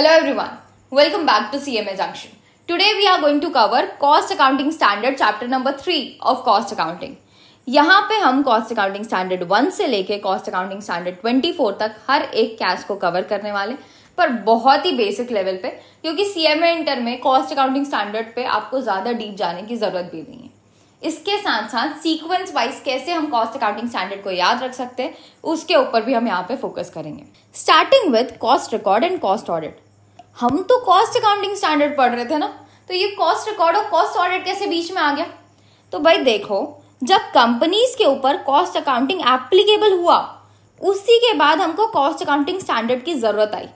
Hello everyone, welcome back to CMA Junction. Today we are going to cover Cost Accounting Standard chapter number 3 of Cost Accounting. यहाँ पे हम cost accounting standard one से लेके cost accounting standard twenty four तक हर एक cash को cover करने वाले पर बहुत ही बेसिक लेवल पे क्योंकि सीएमए इंटर में कॉस्ट अकाउंटिंग स्टैंडर्ड पे आपको ज़्यादा डीप जाने की ज़रूरत भी नहीं है इसके साथ साथ सीक्वेंस वाइज कैसे हम कॉस्ट अकाउंटिंग स्टैंडर्ड को याद रख सकते हैं उसके ऊपर भी हम यहाँ पे फोकस करेंगे starting with cost record and cost audit हम तो कॉस्ट अकाउंटिंग स्टैंडर्ड पढ़ रहे थे ना तो ये कॉस्ट रिकॉर्ड और कॉस्ट ऑडिट कैसे बीच में आ गया तो भाई देखो जब कंपनीज के ऊपर कॉस्ट अकाउंटिंग एप्लीकेबल हुआ उसी के बाद हमको कॉस्ट अकाउंटिंग स्टैंडर्ड की जरूरत आई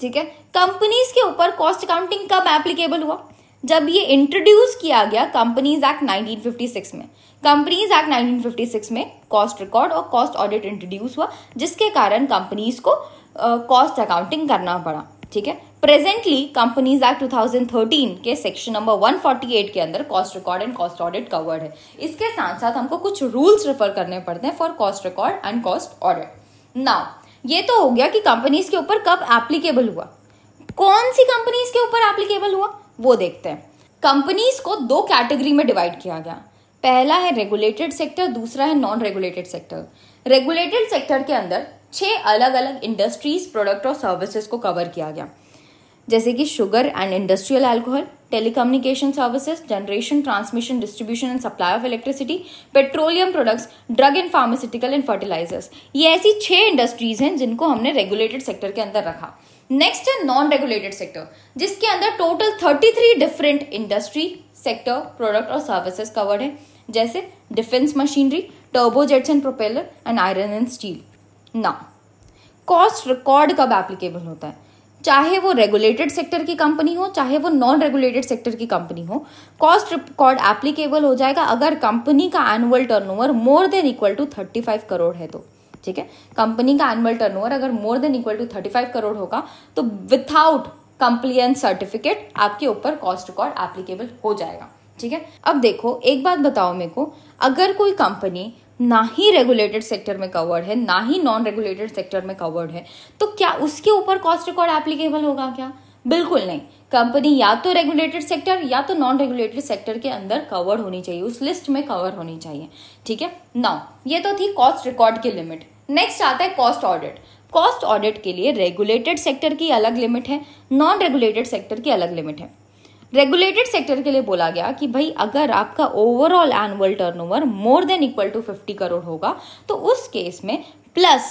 ठीक है कंपनीज के ऊपर कॉस्ट अकाउंटिंग कब एप्लीकेबल हुआ जब ये इंट्रोड्यूस किया गया कंपनीज एक्ट 1956 में कंपनीज एक्ट 1956 में कॉस्ट रिकॉर्ड और कॉस्ट ऑडिट इंट्रोड्यूस हुआ जिसके कारण कंपनीज को कॉस्ट uh, अकाउंटिंग करना पड़ा ठीक है प्रेजेंटली कंपनीज एक्ट 2013 के सेक्शन नंबर 148 के अंदर cost record and cost audit covered है इसके साथ साथ हमको कुछ रूल्स रेफर करने पड़ते हैं for cost record and cost audit now ये तो हो गया कि कंपनीज के ऊपर कब एप्लीकेबल हुआ कौन सी कंपनीज के ऊपर एप्लीकेबल हुआ वो देखते हैं कंपनीज को दो कैटेगरी में डिवाइड किया गया पहला है रेगुलेटेड सेक्टर दूसरा है non regulated sector regulated sector के अंदर छह अलग अलग इंडस्ट्रीज प्रोडक्ट और सर्विसेज को कवर किया गया जैसे कि sugar and industrial alcohol telecommunication services generation transmission distribution and supply of electricity petroleum products drug and pharmaceutical and fertilizers ये ऐसी छह इंडस्ट्रीज हैं जिनको हमने रेगुलेटेड सेक्टर के अंदर रखा नेक्स्ट है नॉन रेगुलेटेड सेक्टर जिसके अंदर total thirty three different industry sector product और सर्विसेज कवर्ड है जैसे defence machinery turbojets and propeller and iron and steel ना कॉस्ट रिकॉर्ड कब एप्लीकेबल होता है चाहे वो रेगुलेटेड सेक्टर की कंपनी हो चाहे वो नॉन रेगुलेटेड सेक्टर की कंपनी हो कॉस्ट रिकॉर्ड एप्लीकेबल हो जाएगा अगर कंपनी का annual turnover more than equal to thirty five crore है तो ठीक है कंपनी का एनुअल टर्नओवर अगर more than equal to thirty five crore होगा तो विथआउट कंप्लियन सर्टिफिकेट आपके ऊपर कॉस्ट रिकॉर्ड एप्लीकेबल हो जाएगा ठीक है अब देखो एक बात बताओ मेरे को अगर कोई कंपनी ना ही रेगुलेटेड सेक्टर में कवर्ड है ना ही नॉन रेगुलेटेड सेक्टर में कवर्ड है तो क्या उसके ऊपर कॉस्ट रिकॉर्ड एप्लीकेबल होगा क्या बिल्कुल नहीं कंपनी या तो रेगुलेटेड सेक्टर या तो नॉन रेगुलेटेड सेक्टर के अंदर कवर्ड होनी चाहिए उस लिस्ट में कवर होनी चाहिए ठीक है नाउ ये तो थी कॉस्ट रिकॉर्ड की लिमिट नेक्स्ट आता है कॉस्ट ऑडिट कॉस्ट ऑडिट के लिए रेगुलेटेड सेक्टर की अलग लिमिट है नॉन रेगुलेटेड सेक्टर की अलग लिमिट है रेगुलेटेड सेक्टर के लिए बोला गया कि भाई अगर आपका overall annual turnover more than equal to 50 crore होगा तो उस केस में प्लस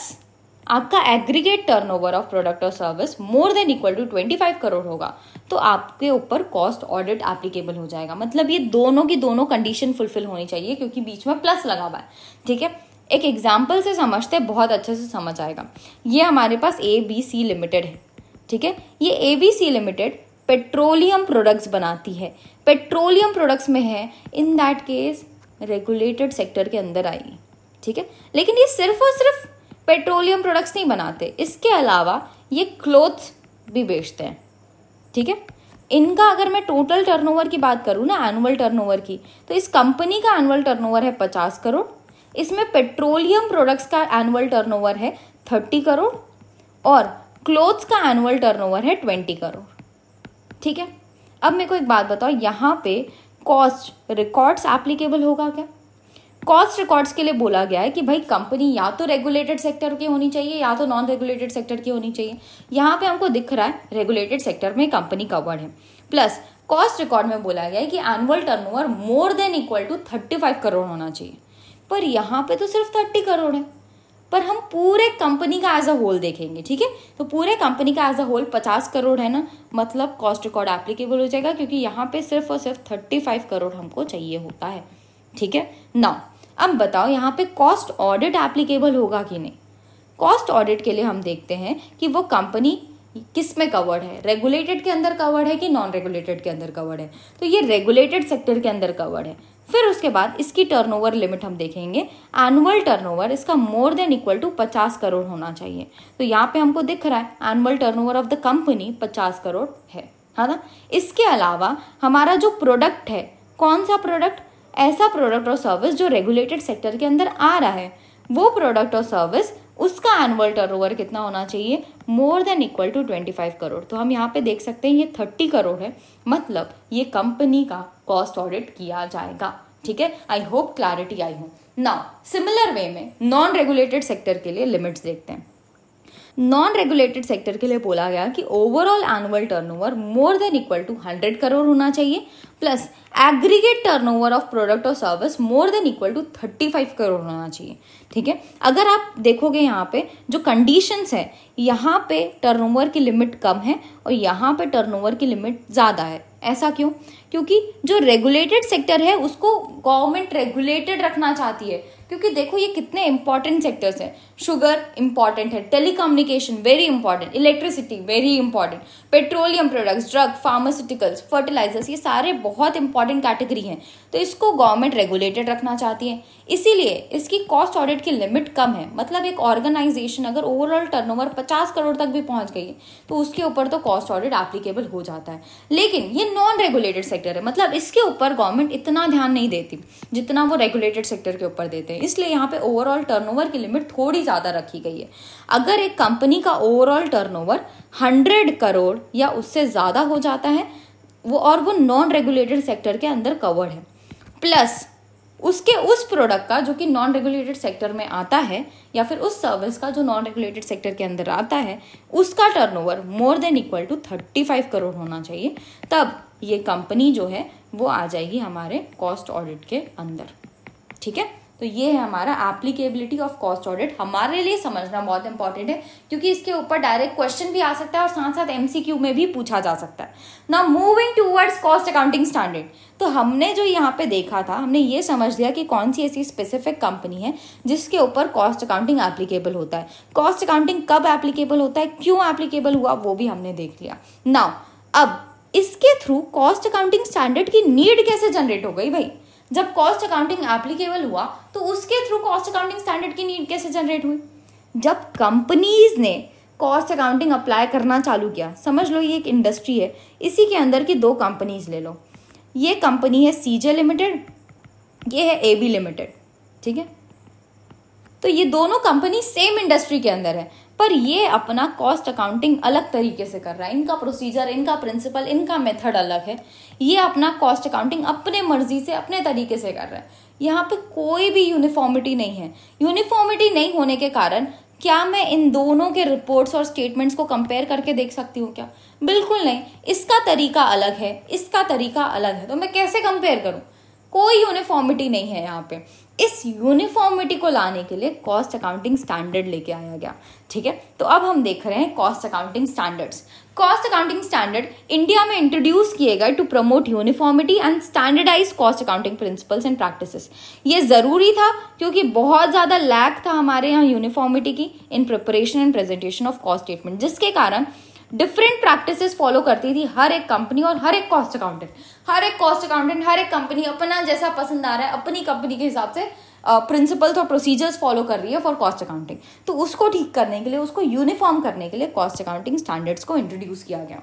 आपका एग्रीगेट टर्नओवर ऑफ प्रोडक्ट और service more than equal to 25 crore होगा तो आपके ऊपर कॉस्ट ऑडिट एप्लीकेबल हो जाएगा मतलब ये दोनों की दोनों कंडीशन फुलफिल होनी चाहिए क्योंकि बीच में प्लस लगा हुआ है ठीक है एक एग्जाम्पल से समझते बहुत अच्छे से समझ आएगा ये हमारे पास ए बी सी लिमिटेड है ठीक है ये A B C limited petroleum products बनाती है पेट्रोलियम प्रोडक्ट्स में है in that case regulated sector के अंदर आएगी ठीक है लेकिन ये सिर्फ और सिर्फ पेट्रोलियम प्रोडक्ट्स नहीं बनाते इसके अलावा ये क्लोथ्स भी बेचते हैं ठीक है इनका अगर मैं टोटल टर्नओवर की बात करूँ ना एनुअल टर्नओवर की तो इस कंपनी का एनुअल टर्नओवर है पचास करोड़ इसमें पेट्रोलियम प्रोडक्ट्स का एनुअल टर्नओवर है थर्टी करोड़ और क्लोथ्स का एनुअल टर्नओवर है ट्वेंटी करोड़ ठीक है अब मेरे को एक बात बताओ यहाँ पे कॉस्ट रिकॉर्ड्स एप्लीकेबल होगा क्या कॉस्ट रिकॉर्ड्स के लिए बोला गया है कि भाई कंपनी या तो रेगुलेटेड सेक्टर की होनी चाहिए या तो नॉन रेगुलेटेड सेक्टर की होनी चाहिए यहाँ पे हमको दिख रहा है रेगुलेटेड सेक्टर में कंपनी कवर्ड है प्लस कॉस्ट रिकॉर्ड में बोला गया है कि annual turnover more than equal to thirty five crore होना चाहिए पर यहाँ पे तो सिर्फ थर्टी करोड़ है पर हम पूरे कंपनी का एज अ होल देखेंगे ठीक है तो पूरे कंपनी का एज अ होल पचास करोड़ है ना मतलब कॉस्ट रिकॉर्ड एप्लीकेबल हो जाएगा क्योंकि यहाँ पे सिर्फ और सिर्फ थर्टी फाइव करोड़ हमको चाहिए होता है ठीक है ना अब बताओ यहाँ पे कॉस्ट ऑडिट एप्लीकेबल होगा कि नहीं कॉस्ट ऑडिट के लिए हम देखते हैं कि वो कंपनी किस में कवर्ड है रेगुलेटेड के अंदर कवर्ड है कि नॉन रेगुलेटेड के अंदर कवर्ड है तो ये रेगुलेटेड सेक्टर के अंदर कवर्ड है फिर उसके बाद इसकी टर्नओवर लिमिट हम देखेंगे एनुअल टर्नओवर इसका मोर देन इक्वल टू पचास करोड़ होना चाहिए तो यहाँ पे हमको दिख रहा है annual turnover of the company पचास करोड़ है है ना इसके अलावा हमारा जो प्रोडक्ट है कौन सा प्रोडक्ट ऐसा प्रोडक्ट और सर्विस जो रेगुलेटेड सेक्टर के अंदर आ रहा है वो प्रोडक्ट और सर्विस उसका एनुअल टर्नओवर कितना होना चाहिए more than equal to twenty five crore तो हम यहाँ पे देख सकते हैं ये थर्टी करोड़ है मतलब ये कंपनी का कॉस्ट ऑडिट किया जाएगा ठीक है आई होप क्लैरिटी आई हो ना सिमिलर वे में नॉन रेगुलेटेड सेक्टर के लिए लिमिट्स देखते हैं नॉन रेगुलेटेड सेक्टर के लिए बोला गया कि overall annual turnover more than equal to 100 crore होना चाहिए plus aggregate turnover of product और service more than equal to 35 crore होना चाहिए ठीक है अगर आप देखोगे यहाँ पे जो कंडीशंस है यहाँ पे टर्नओवर की लिमिट कम है और यहाँ पे टर्नओवर की लिमिट ज़्यादा है ऐसा क्यों क्योंकि जो रेगुलेटेड सेक्टर है उसको गवर्नमेंट रेगुलेटेड रखना चाहती है क्योंकि देखो ये कितने इंपॉर्टेंट सेक्टर्स हैं शुगर इंपॉर्टेंट है telecommunication very important electricity very important petroleum products drug pharmaceuticals fertilizers ये सारे बहुत इंपॉर्टेंट कैटेगरी हैं तो इसको गवर्नमेंट रेगुलेटेड रखना चाहती है इसीलिए इसकी कॉस्ट ऑडिट की लिमिट कम है मतलब एक ऑर्गेनाइजेशन अगर ओवरऑल टर्नओवर 50 करोड़ तक भी पहुंच गई तो उसके ऊपर तो कॉस्ट ऑडिट एप्लीकेबल हो जाता है लेकिन ये नॉन रेगुलेटेड सेक्टर है मतलब इसके ऊपर गवर्नमेंट इतना ध्यान नहीं देती जितना वो रेगुलेटेड सेक्टर के ऊपर देते हैं इसलिए यहाँ पे ओवरऑल टर्नओवर की लिमिट थोड़ी ज़्यादा रखी गई है अगर एक कंपनी का ओवरऑल टर्नओवर 100 करोड़ या उससे ज़्यादा हो जाता है वो और वो नॉन रेगुलेटेड सेक्टर के अंदर कवर्ड है प्लस उसके उस प्रोडक्ट का जो कि नॉन रेगुलेटेड सेक्टर में आता है या फिर उस सर्विस का जो नॉन रेगुलेटेड सेक्टर के अंदर आता है उसका turnover more than equal to thirty five crore होना चाहिए तब ये कंपनी जो है वो आ जाएगी हमारे कॉस्ट ऑडिट के अंदर ठीक है तो ये है हमारा एप्लीकेबिलिटी ऑफ कॉस्ट ऑडिट हमारे लिए समझना बहुत इंपॉर्टेंट है क्योंकि इसके ऊपर डायरेक्ट क्वेश्चन भी आ सकता है और साथ साथ एमसीक्यू में भी पूछा जा सकता है ना moving towards cost accounting standard तो हमने जो यहाँ पे देखा था हमने ये समझ लिया कि कौन सी ऐसी स्पेसिफिक कंपनी है जिसके ऊपर कॉस्ट अकाउंटिंग एप्लीकेबल होता है कॉस्ट अकाउंटिंग कब एप्लीकेबल होता है क्यों एप्लीकेबल हुआ वो भी हमने देख लिया नाउ अब इसके थ्रू कॉस्ट अकाउंटिंग स्टैंडर्ड की नीड कैसे जनरेट हो गई भाई जब कॉस्ट अकाउंटिंग एप्लीकेबल हुआ तो उसके थ्रू कॉस्ट अकाउंटिंग स्टैंडर्ड की नीड कैसे जनरेट हुई जब कंपनीज ने कॉस्ट अकाउंटिंग अप्लाई करना चालू किया समझ लो ये एक इंडस्ट्री है इसी के अंदर की दो कंपनीज ले लो ये कंपनी है सी जे लिमिटेड ये है ए बी लिमिटेड ठीक है तो ये दोनों कंपनी सेम इंडस्ट्री के अंदर है पर ये अपना कॉस्ट अकाउंटिंग अलग तरीके से कर रहा है इनका प्रोसीजर इनका प्रिंसिपल इनका मेथड अलग है ये अपना कॉस्ट अकाउंटिंग अपने मर्जी से अपने तरीके से कर रहा है यहाँ पे कोई भी यूनिफॉर्मिटी नहीं है यूनिफॉर्मिटी नहीं होने के कारण क्या मैं इन दोनों के रिपोर्ट्स और स्टेटमेंट्स को कंपेयर करके देख सकती हूँ क्या बिल्कुल नहीं इसका तरीका अलग है इसका तरीका अलग है तो मैं कैसे कंपेयर करूँ कोई यूनिफॉर्मिटी नहीं है यहाँ पे इस यूनिफॉर्मिटी को लाने के लिए कॉस्ट अकाउंटिंग स्टैंडर्ड लेके आया गया ठीक है तो अब हम देख रहे हैं cost accounting standards cost accounting standard India में इंट्रोड्यूस किए गए to promote uniformity and standardise cost accounting principles and practices ये ज़रूरी था क्योंकि बहुत ज़्यादा लैक था हमारे यहाँ यूनिफॉर्मिटी की in preparation and presentation of cost statement जिसके कारण डिफरेंट प्रैक्टिस फॉलो करती थी हर एक कंपनी और हर एक कॉस्ट अकाउंटेंट हर एक कॉस्ट अकाउंटेंट हर एक कंपनी अपना जैसा पसंद आ रहा है अपनी कंपनी के हिसाब से प्रिंसिपल्स और प्रोसीजर्स फॉलो कर रही है फॉर कॉस्ट अकाउंटिंग तो उसको ठीक करने के लिए उसको यूनिफॉर्म करने के लिए कॉस्ट अकाउंटिंग स्टैंडर्ड्स को इंट्रोड्यूस किया गया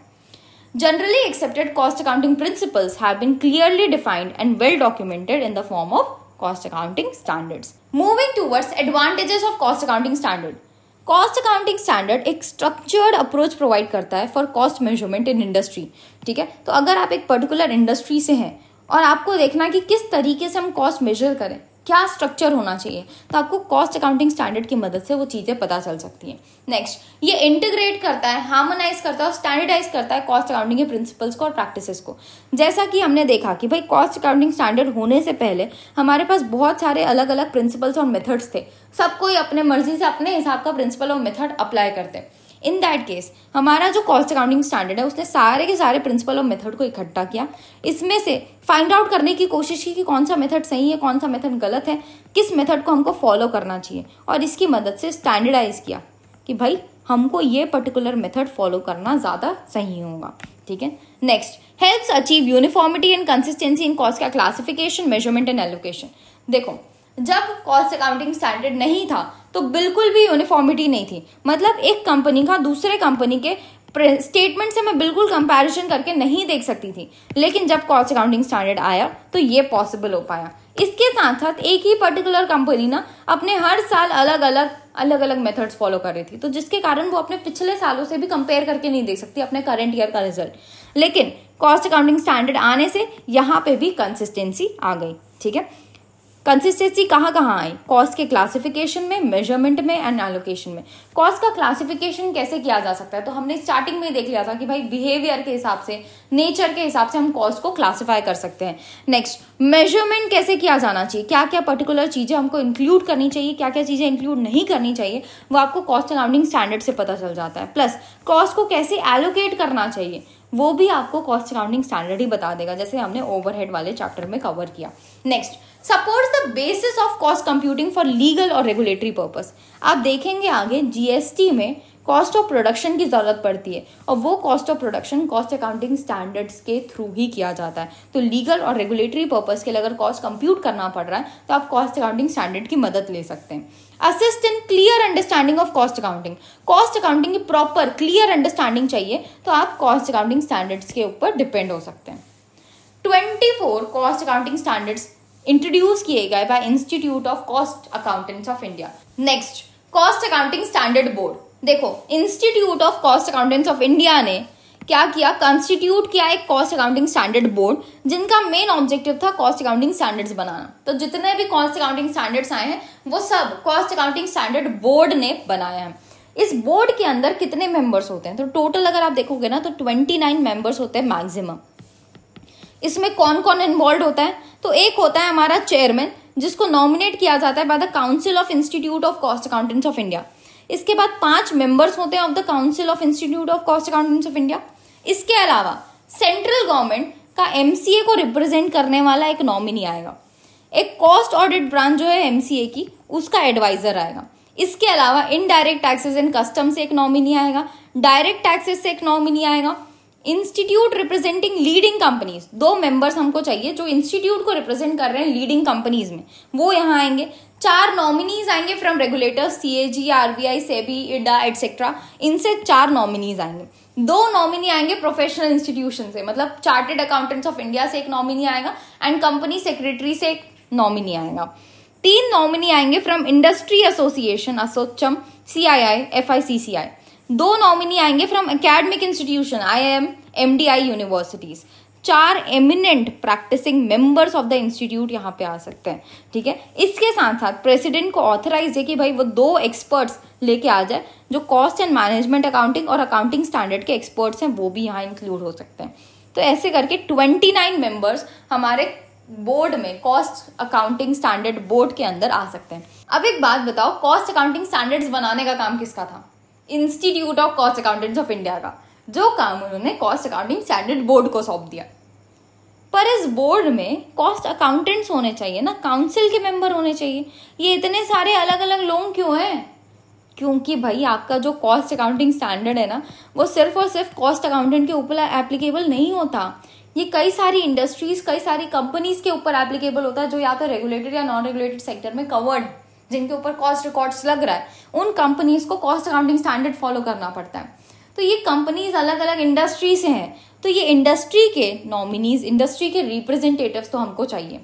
generally accepted cost accounting principles have been clearly defined and well documented in the form of cost accounting standards. Moving towards advantages of cost cost accounting standard एक structured approach provide करता है for cost measurement in industry ठीक है तो अगर आप एक particular industry से हैं और आपको देखना कि किस तरीके से हम कॉस्ट मेजर करें क्या स्ट्रक्चर होना चाहिए तो आपको कॉस्ट अकाउंटिंग स्टैंडर्ड की मदद से वो चीज़ें पता चल सकती हैं नेक्स्ट ये इंटीग्रेट करता है हार्मोनाइज करता है और स्टैंडर्डाइज करता है कॉस्ट अकाउंटिंग के प्रिंसिपल्स को और प्रैक्टिसेस को जैसा कि हमने देखा कि भाई कॉस्ट अकाउंटिंग स्टैंडर्ड होने से पहले हमारे पास बहुत सारे अलग अलग प्रिंसिपल्स और मेथड्स थे सब कोई अपने मर्जी से अपने हिसाब का प्रिंसिपल और मेथड अप्लाई करते हैं इन दैट केस हमारा जो कॉस्ट अकाउंटिंग स्टैंडर्ड है उसने सारे के सारे प्रिंसिपल और मेथड को इकट्ठा किया इसमें से फाइंड आउट करने की कोशिश की कि कौन सा मेथड सही है कौन सा मेथड गलत है किस मेथड को हमको फॉलो करना चाहिए और इसकी मदद से स्टैंडर्डाइज किया कि भाई हमको ये पर्टिकुलर मेथड फॉलो करना ज़्यादा सही होगा ठीक है next helps achieve uniformity and consistency in cost का क्लासिफिकेशन मेजरमेंट एंड एलोकेशन देखो जब कॉस्ट अकाउंटिंग स्टैंडर्ड नहीं था तो बिल्कुल भी यूनिफॉर्मिटी नहीं थी मतलब एक कंपनी का दूसरे कंपनी के स्टेटमेंट से मैं बिल्कुल कंपैरिजन करके नहीं देख सकती थी लेकिन जब कॉस्ट अकाउंटिंग स्टैंडर्ड आया तो ये पॉसिबल हो पाया इसके साथ साथ एक ही पर्टिकुलर कंपनी ना अपने हर साल अलग अलग अलग अलग मेथड्स फॉलो कर रही थी तो जिसके कारण वो अपने पिछले सालों से भी कंपेयर करके नहीं देख सकती अपने करंट ईयर का रिजल्ट लेकिन कॉस्ट अकाउंटिंग स्टैंडर्ड आने से यहाँ पे भी कंसिस्टेंसी आ गई ठीक है कंसिस्टेंसी कहाँ कहाँ आई कॉस्ट के क्लासिफिकेशन में मेजरमेंट में एंड एलोकेशन में कॉस्ट का क्लासिफिकेशन कैसे किया जा सकता है तो हमने स्टार्टिंग में देख लिया था कि भाई बिहेवियर के हिसाब से नेचर के हिसाब से हम कॉस्ट को क्लासिफाई कर सकते हैं नेक्स्ट मेजरमेंट कैसे किया जाना चाहिए क्या क्या पर्टिकुलर चीज़ें हमको इंक्लूड करनी चाहिए क्या क्या चीज़ें इंक्लूड नहीं करनी चाहिए वो आपको कॉस्ट अकाउंटिंग स्टैंडर्ड से पता चल जाता है प्लस कॉस्ट को कैसे एलोकेट करना चाहिए वो भी आपको कॉस्ट अकाउंटिंग स्टैंडर्ड ही बता देगा जैसे हमने ओवरहेड वाले चैप्टर में कवर किया next supports the basis of cost computing for legal और रेगुलेटरी पर्पस आप देखेंगे आगे जीएसटी में कॉस्ट ऑफ प्रोडक्शन की ज़रूरत पड़ती है और वो cost of production cost accounting standards के थ्रू ही किया जाता है तो लीगल और रेगुलेटरी पर्पस के लिए अगर कॉस्ट कंप्यूट करना पड़ रहा है तो आप कॉस्ट अकाउंटिंग स्टैंडर्ड की मदद ले सकते हैं assist in clear understanding of cost accounting cost accounting की प्रॉपर क्लियर अंडरस्टैंडिंग चाहिए तो आप कॉस्ट अकाउंटिंग स्टैंडर्ड्स के ऊपर डिपेंड हो सकते हैं twenty four cost accounting standards introduce किए गए by institute of cost accountants of India next cost accounting standard board देखो institute of cost accountants of India ने क्या किया कॉन्स्टिट्यूट किया एक कॉस्ट अकाउंटिंग स्टैंडर्ड बोर्ड जिनका मेन ऑब्जेक्टिव था कॉस्ट अकाउंटिंग स्टैंडर्ड्स बनाना तो जितने भी कॉस्ट अकाउंटिंग स्टैंडर्ड्स आए हैं वो सब कॉस्ट अकाउंटिंग स्टैंडर्ड बोर्ड ने बनाया है इस बोर्ड के अंदर कितने मेंबर्स होते हैं तो टोटल अगर आप देखोगे ना तो ट्वेंटी नाइन मेंबर्स होते हैं मैक्सिमम इसमें कौन कौन इन्वॉल्व होता है तो एक होता है हमारा चेयरमैन जिसको नॉमिनेट किया जाता है by the council of institute of cost accountants of India इसके बाद पांच मेंबर्स होते हैं of the council of institute of cost accountants of India इसके अलावा सेंट्रल गवर्नमेंट का एम को रिप्रेजेंट करने वाला एक नॉमिनी आएगा एक कॉस्ट ऑडिट ब्रांच जो है एम की उसका एडवाइजर आएगा इसके अलावा इनडायरेक्ट टैक्सेस एंड कस्टम से एक नॉमिनी आएगा डायरेक्ट टैक्सेस से एक नॉमिनी आएगा इंस्टीट्यूट रिप्रेजेंटिंग लीडिंग कंपनीज दो मेंबर्स हमको चाहिए जो इंस्टीट्यूट को रिप्रेजेंट कर रहे हैं लीडिंग कंपनीज में वो यहाँ आएंगे चार नॉमिनीज आएंगे from regulators C A G R B I SEBI IRDA etcetera इनसे चार नॉमिनीज आएंगे दो नॉमिनी आएंगे प्रोफेशनल इंस्टीट्यूशन से मतलब चार्टेड अकाउंटेंट्स ऑफ इंडिया से एक नॉमिनी आएगा एंड कंपनी सेक्रेटरी से एक नॉमिनी आएगा तीन नॉमिनी आएंगे from industry association ASSOCHAM C I I F I C C I दो नॉमिनी आएंगे from academic institution I M M D I universities चार eminent practising members of the institute यहाँ पे आ सकते हैं ठीक है इसके साथ साथ प्रेसिडेंट को ऑथराइज है कि भाई वो दो एक्सपर्ट्स लेके आ जाए जो कॉस्ट एंड मैनेजमेंट अकाउंटिंग और अकाउंटिंग स्टैंडर्ड के एक्सपर्ट्स हैं वो भी यहाँ इंक्लूड हो सकते हैं तो ऐसे करके ट्वेंटी नाइन मेंबर्स हमारे बोर्ड में कॉस्ट अकाउंटिंग स्टैंडर्ड बोर्ड के अंदर आ सकते हैं अब एक बात बताओ कॉस्ट अकाउंटिंग स्टैंडर्ड्स बनाने का काम किसका था institute of cost accountants of India का जो काम उन्होंने कॉस्ट अकाउंटिंग स्टैंडर्ड बोर्ड को सौंप दिया पर इस बोर्ड में कॉस्ट अकाउंटेंट्स होने चाहिए ना काउंसिल के मेंबर होने चाहिए ये इतने सारे अलग अलग लोग क्यों हैं क्योंकि भाई आपका जो कॉस्ट अकाउंटिंग स्टैंडर्ड है ना वो सिर्फ और सिर्फ कॉस्ट अकाउंटेंट के ऊपर एप्लीकेबल नहीं होता ये कई सारी इंडस्ट्रीज कई सारी कंपनीज के ऊपर एप्लीकेबल होता है जो या तो रेगुलेटेड या नॉन रेगुलेटेड सेक्टर में कवर्ड जिनके ऊपर कॉस्ट रिकॉर्ड्स लग रहा है उन कंपनीज को कॉस्ट अकाउंटिंग स्टैंडर्ड फॉलो करना पड़ता है तो ये कंपनीज अलग अलग इंडस्ट्री से हैं तो ये इंडस्ट्री के नॉमिनीज इंडस्ट्री के रिप्रेजेंटेटिव तो हमको चाहिए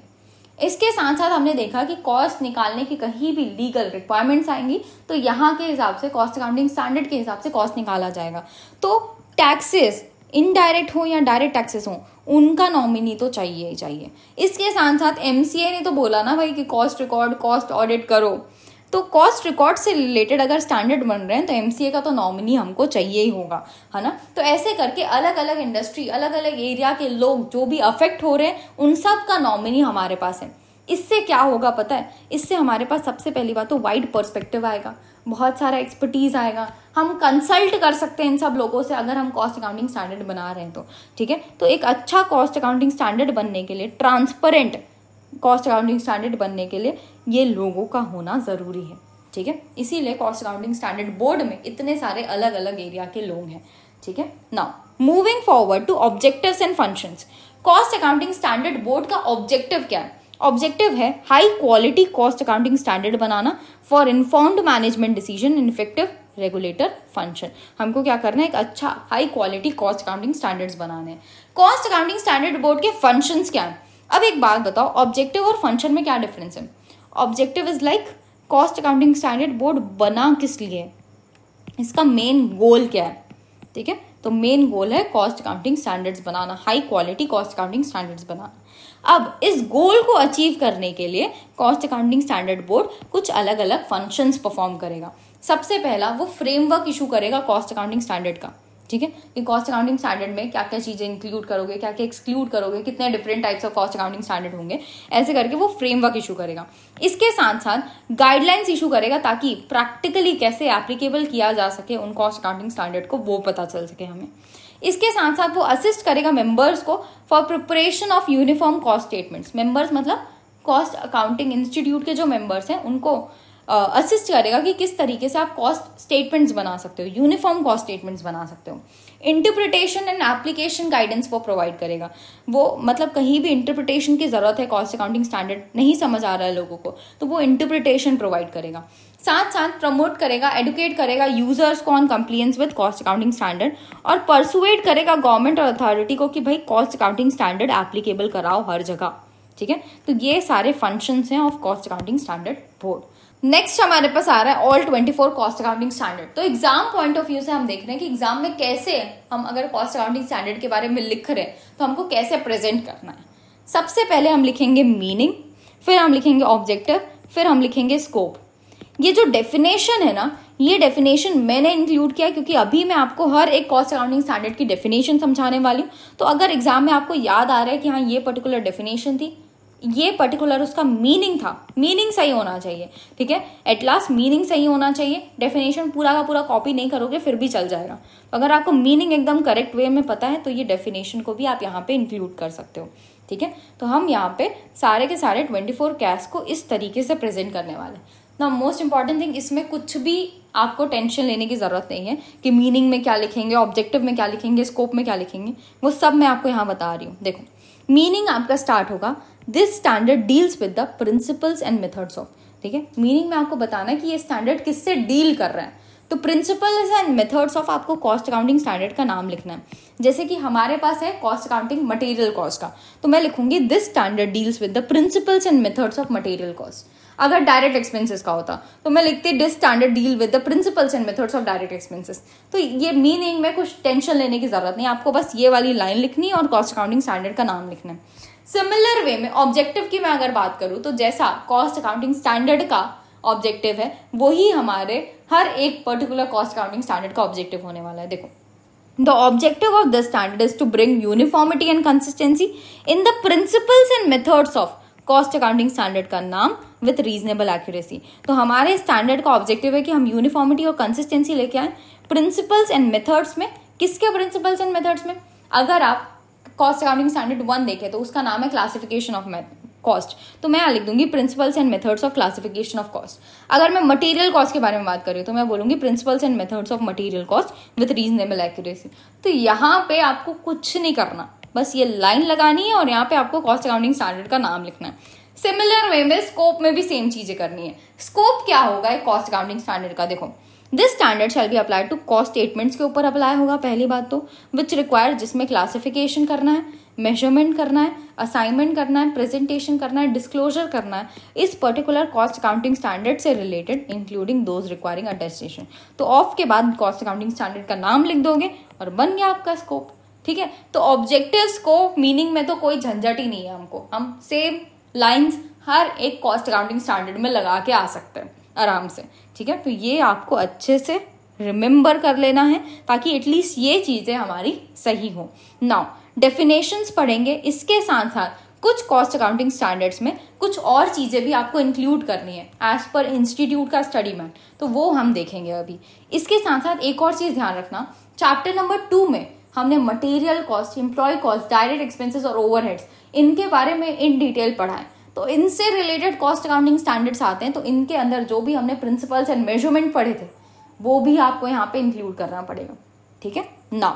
इसके साथ साथ हमने देखा कि कॉस्ट निकालने की कहीं भी लीगल रिक्वायरमेंट्स आएंगी तो यहाँ के हिसाब से कॉस्ट अकाउंटिंग स्टैंडर्ड के हिसाब से कॉस्ट निकाला जाएगा तो टैक्सेस इनडायरेक्ट हो या डायरेक्ट टैक्सेस हो उनका नॉमिनी तो चाहिए ही चाहिए इसके साथ साथ एम ने तो बोला ना भाई कि कॉस्ट रिकॉर्ड कॉस्ट ऑडिट करो तो कॉस्ट रिकॉर्ड से रिलेटेड अगर स्टैंडर्ड बन रहे हैं तो एम का तो नॉमिनी हमको चाहिए ही होगा है ना तो ऐसे करके अलग अलग इंडस्ट्री अलग अलग एरिया के लोग जो भी अफेक्ट हो रहे हैं उन सब का नॉमिनी हमारे पास है इससे क्या होगा पता है इससे हमारे पास सबसे पहली बात तो वाइड पर्सपेक्टिव आएगा बहुत सारा एक्सपर्टीज़ आएगा हम कंसल्ट कर सकते हैं इन सब लोगों से अगर हम कॉस्ट अकाउंटिंग स्टैंडर्ड बना रहे हैं तो ठीक है तो एक अच्छा कॉस्ट अकाउंटिंग स्टैंडर्ड बनने के लिए ट्रांसपेरेंट कॉस्ट अकाउंटिंग स्टैंडर्ड बनने के लिए ये लोगों का होना ज़रूरी है ठीक है इसीलिए कॉस्ट अकाउंटिंग स्टैंडर्ड बोर्ड में इतने सारे अलग अलग एरिया के लोग हैं ठीक है ना moving forward to objective and function cost accounting standard board का ऑब्जेक्टिव क्या है ऑब्जेक्टिव है high quality cost accounting standard बनाना for informed management decision in effective regulator function हमको क्या करना है एक अच्छा high quality cost accounting standards बनाने हैं कॉस्ट अकाउंटिंग स्टैंडर्ड बोर्ड के फंक्शंस क्या हैं अब एक बात बताओ ऑब्जेक्टिव और फंक्शन में क्या डिफरेंस है objective is like cost accounting standard board बना किस लिए इसका मेन गोल क्या है ठीक है तो मेन गोल है कॉस्ट अकाउंटिंग स्टैंडर्ड्स बनाना high quality cost accounting standards बनाना अब इस गोल को अचीव करने के लिए कॉस्ट अकाउंटिंग स्टैंडर्ड बोर्ड कुछ अलग अलग फंक्शंस परफॉर्म करेगा सबसे पहला वो फ्रेमवर्क इशू करेगा कॉस्ट अकाउंटिंग स्टैंडर्ड का ठीक है कि कॉस्ट अकाउंटिंग स्टैंडर्ड में क्या क्या चीज़ें इंक्लूड करोगे क्या क्या एक्सक्लूड करोगे कितने different types of cost accounting standard होंगे ऐसे करके वो फ्रेमवर्क इशू करेगा इसके साथ साथ गाइडलाइंस इशू करेगा ताकि प्रैक्टिकली कैसे एप्लीकेबल किया जा सके उन कॉस्ट अकाउंटिंग स्टैंडर्ड को वो पता चल सके हमें इसके साथ साथ वो असिस्ट करेगा मेंबर्स को for preparation of uniform cost statements members मतलब कॉस्ट अकाउंटिंग इंस्टीट्यूट के जो मेंबर्स हैं उनको असिस्ट uh, करेगा कि किस तरीके से आप कॉस्ट स्टेटमेंट्स बना सकते हो यूनिफॉर्म कॉस्ट स्टेटमेंट्स बना सकते हो इंटरप्रिटेशन एंड एप्लीकेशन गाइडेंस वो प्रोवाइड करेगा वो मतलब कहीं भी इंटरप्रिटेशन की ज़रूरत है कॉस्ट अकाउंटिंग स्टैंडर्ड नहीं समझ आ रहा है लोगों को तो वो इंटरप्रिटेशन प्रोवाइड करेगा साथ साथ प्रमोट करेगा एडुकेट करेगा यूजर्स को on compliance with cost accounting standard और परसुएट करेगा गवर्नमेंट और अथॉरिटी को कि भाई कॉस्ट अकाउंटिंग स्टैंडर्ड एप्लीकेबल कराओ हर जगह ठीक है तो ये सारे फंक्शन हैं of cost accounting standard board next हमारे पास आ रहा है all twenty four cost accounting standard तो एग्जाम पॉइंट ऑफ व्यू से हम देख रहे हैं कि एग्जाम में कैसे हम अगर कॉस्ट अकाउंटिंग स्टैंडर्ड के बारे में लिख रहे हैं तो हमको कैसे प्रेजेंट करना है सबसे पहले हम लिखेंगे मीनिंग फिर हम लिखेंगे ऑब्जेक्टिव फिर हम लिखेंगे स्कोप ये जो डेफिनेशन है ना ये डेफिनेशन मैंने इंक्लूड किया क्योंकि अभी मैं आपको हर एक कॉस्ट अकाउंटिंग स्टैंडर्ड की डेफिनेशन समझाने वाली हूँ तो अगर एग्जाम में आपको याद आ रहा है कि हाँ ये पर्टिकुलर डेफिनेशन थी ये पर्टिकुलर उसका मीनिंग था मीनिंग सही होना चाहिए ठीक है एट लास्ट मीनिंग सही होना चाहिए डेफिनेशन पूरा का पूरा कॉपी नहीं करोगे फिर भी चल जाएगा तो अगर आपको मीनिंग एकदम करेक्ट वे में पता है तो ये डेफिनेशन को भी आप यहाँ पे इंक्लूड कर सकते हो ठीक है तो हम यहाँ पे सारे के सारे ट्वेंटी फोर को इस तरीके से प्रेजेंट करने वाले हैं ना मोस्ट इंपॉर्टेंट थिंग इसमें कुछ भी आपको टेंशन लेने की ज़रूरत नहीं है कि मीनिंग में क्या लिखेंगे ऑब्जेक्टिव में क्या लिखेंगे स्कोप में क्या लिखेंगे वो सब मैं आपको यहाँ बता रही हूँ देखो मीनिंग आपका स्टार्ट होगा this standard deals with the principles and methods of ठीक है मीनिंग में आपको बताना कि ये स्टैंडर्ड किससे डील कर रहा है तो प्रिंसिपल्स एंड मेथड्स ऑफ आपको कॉस्ट अकाउंटिंग स्टैंडर्ड का नाम लिखना है जैसे कि हमारे पास है कॉस्ट अकाउंटिंग मटेरियल कॉस्ट का तो मैं लिखूंगी this standard deals with the principles and methods of material cost अगर डायरेक्ट एक्सपेंसेस का होता तो मैं लिखती this standard deal with the principles and methods of direct expenses तो ये मीनिंग में कुछ टेंशन लेने की ज़रूरत नहीं आपको बस ये वाली लाइन लिखनी और कॉस्ट अकाउंटिंग स्टैंडर्ड का नाम लिखना है सिमिलर वे में ऑब्जेक्टिव की मैं अगर बात करूं तो जैसा कॉस्ट अकाउंटिंग स्टैंडर्ड का ऑब्जेक्टिव है वही हमारे हर एक पर्टिकुलर कॉस्ट अकाउंटिंग स्टैंडर्ड का ऑब्जेक्टिव होने वाला है देखो the objective of this standard is to bring uniformity and consistency in the principles and methods of cost accounting standard का नाम विथ रीजनेबल एक्यूरेसी तो हमारे स्टैंडर्ड का ऑब्जेक्टिव है कि हम यूनिफॉर्मिटी और कंसिस्टेंसी लेके आए प्रिंसिपल्स एंड मेथड्स में किसके प्रिंसिपल्स एंड मेथड्स में अगर आप कॉस्ट अकाउंटिंग स्टैंडर्ड वन देखें तो उसका नाम है क्लासिफिकेशन ऑफ कॉस्ट तो मैं लिख दूंगी principles and methods of classification of cost अगर मैं मटेरियल कॉस्ट के बारे में बात करूं तो मैं बोलूंगी principles and methods of material cost with reasonable accuracy तो यहाँ पे आपको कुछ नहीं करना बस ये लाइन लगानी है और यहाँ पे आपको कॉस्ट अकाउंटिंग स्टैंडर्ड का नाम लिखना है सिमिलर वे में स्कोप में भी सेम चीजें करनी है स्कोप क्या होगा एक कॉस्ट अकाउंटिंग स्टैंडर्ड का देखो this standard shall be apply to cost statements के ऊपर अप्लाई होगा पहली बात तो विच रिक्वायर जिसमें क्लासिफिकेशन करना है मेजरमेंट करना है असाइनमेंट करना है प्रेजेंटेशन करना है डिस्क्लोजर करना है इस पर्टिकुलर कॉस्ट अकाउंटिंग स्टैंडर्ड से related including those requiring attestation तो ऑफ के बाद कॉस्ट अकाउंटिंग स्टैंडर्ड का नाम लिख दोगे और बन गया आपका स्कोप ठीक है तो ऑब्जेक्टिव स्कोप मीनिंग में तो कोई झंझट ही नहीं है हमको हम सेम लाइंस हर एक कॉस्ट अकाउंटिंग स्टैंडर्ड में लगा के आ सकते हैं आराम से ठीक है तो ये आपको अच्छे से रिमेंबर कर लेना है ताकि एटलीस्ट ये चीज़ें हमारी सही हो नाउ डेफिनेशंस पढ़ेंगे इसके साथ साथ कुछ कॉस्ट अकाउंटिंग स्टैंडर्ड्स में कुछ और चीज़ें भी आपको इंक्लूड करनी है एज पर इंस्टीट्यूट का स्टडी मैन तो वो हम देखेंगे अभी इसके साथ साथ एक और चीज़ ध्यान रखना चैप्टर नंबर टू में हमने material cost employ cost direct expenses और ओवरहेड्स इनके बारे में इन डिटेल पढ़ाएं तो इनसे रिलेटेड कॉस्ट अकाउंटिंग स्टैंडर्ड्स आते हैं तो इनके अंदर जो भी हमने प्रिंसिपल्स एंड मेजरमेंट पढ़े थे वो भी आपको यहाँ पे इंक्लूड करना पड़ेगा ठीक है now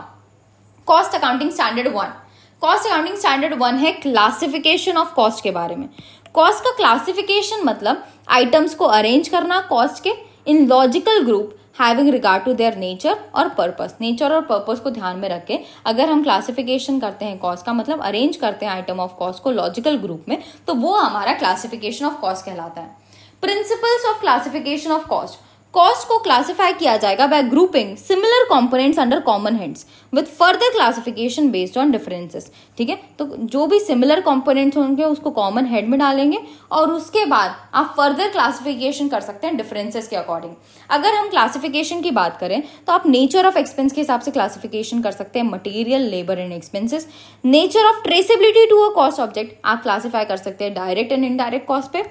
cost accounting standard one cost accounting standard one है क्लासिफिकेशन ऑफ कॉस्ट के बारे में कॉस्ट का क्लासिफिकेशन मतलब आइटम्स को अरेंज करना कॉस्ट के in logical group having regard to their nature और पर्पस नेचर और पर्पस को ध्यान में रख के अगर हम क्लासिफिकेशन करते हैं कॉज का मतलब अरेंज करते हैं आइटम ऑफ कॉज को लॉजिकल ग्रुप में तो वो हमारा क्लासिफिकेशन ऑफ कॉज कहलाता है principles of classification of cost cost को क्लासिफाई किया जाएगा by grouping similar components under common heads with further classification based on differences ठीक है तो जो भी सिमिलर कंपोनेंट्स होंगे उसको कॉमन हेड में डालेंगे और उसके बाद आप फर्दर क्लासिफिकेशन कर सकते हैं डिफरेंसेस के अकॉर्डिंग अगर हम क्लासिफिकेशन की बात करें तो आप नेचर ऑफ एक्सपेंस के हिसाब से क्लासिफिकेशन कर सकते हैं material labour and expenses nature of traceability to a cost object आप क्लासीफाई कर सकते हैं डायरेक्ट एंड इनडायरेक्ट कॉस्ट पे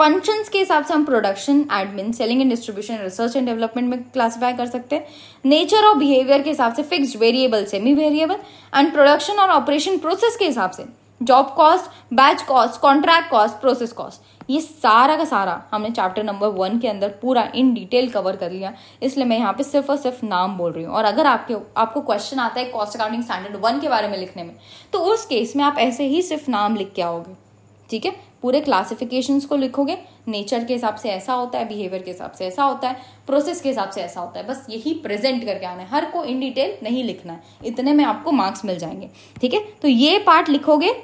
फंक्शंस के हिसाब से हम production admin selling and distribution research and development में क्लासिफाई कर सकते हैं नेचर और बिहेवियर के हिसाब से fixed variable semi variable and production और ऑपरेशन प्रोसेस के हिसाब से job cost batch cost contract cost process cost ये सारा का सारा हमने चैप्टर नंबर वन के अंदर पूरा इन डिटेल कवर कर लिया इसलिए मैं यहाँ पे सिर्फ और सिर्फ नाम बोल रही हूँ और अगर आपके आपको क्वेश्चन आता है कॉस्ट अकाउंटिंग स्टैंडर्ड वन के बारे में लिखने में तो उस केस में आप ऐसे ही सिर्फ नाम लिख के आओगे ठीक है पूरे क्लासिफिकेशन को लिखोगे नेचर के हिसाब से ऐसा होता है बिहेवियर के हिसाब से ऐसा होता है प्रोसेस के हिसाब से ऐसा होता है बस यही प्रेजेंट करके आना है हर को इन डिटेल नहीं लिखना है इतने में आपको मार्क्स मिल जाएंगे ठीक है तो ये पार्ट लिखोगे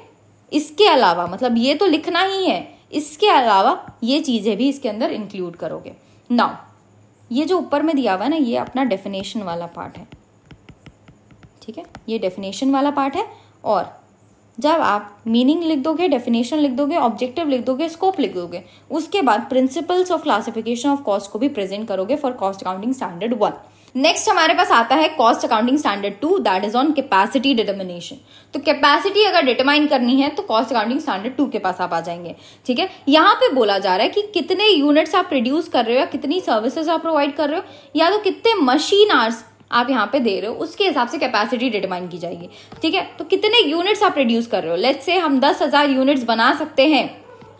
इसके अलावा मतलब ये तो लिखना ही है इसके अलावा ये चीज़ें भी इसके अंदर इंक्लूड करोगे नाउ ये जो ऊपर में दिया हुआ है ना ये अपना डेफिनेशन वाला पार्ट है ठीक है ये डेफिनेशन वाला पार्ट है और जब आप मीनिंग लिख दोगे डेफिनेशन लिख दोगे ऑब्जेक्टिव लिख दोगे स्कोप लिख दोगे उसके बाद principles of classification of cost को भी प्रेजेंट करोगे for cost accounting standard one next हमारे पास आता है cost accounting standard two that is on capacity determination तो कैपेसिटी अगर डिटरमाइन करनी है तो कॉस्ट अकाउंटिंग स्टैंडर्ड टू के पास आप आ जाएंगे ठीक है यहाँ पे बोला जा रहा है कि कितने यूनिट्स आप प्रोड्यूस कर रहे हो या कितनी सर्विसेज आप प्रोवाइड कर रहे हो या तो कितने मशीन आर्स आप यहाँ पे दे रहे हो उसके हिसाब से कैपेसिटी डिटरमाइन की जाएगी ठीक है तो कितने यूनिट्स आप प्रोड्यूस कर रहे हो लेट्स से हम दस हज़ार यूनिट्स बना सकते हैं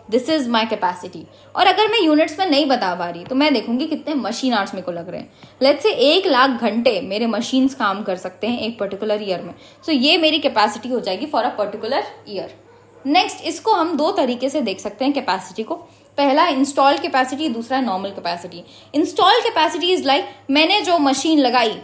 दिस इज़ माई कैपेसिटी और अगर मैं यूनिट्स में नहीं बता पा रही तो मैं देखूंगी कितने मशीन आर्ट्स मेरे को लग रहे हैं लेट्स से एक लाख घंटे मेरे मशीन काम कर सकते हैं एक पर्टिकुलर ईयर में सो so, ये मेरी कैपेसिटी हो जाएगी for a particular year next इसको हम दो तरीके से देख सकते हैं कैपेसिटी को पहला इंस्टॉल कैपेसिटी दूसरा normal capacity install capacity is like मैंने जो मशीन लगाई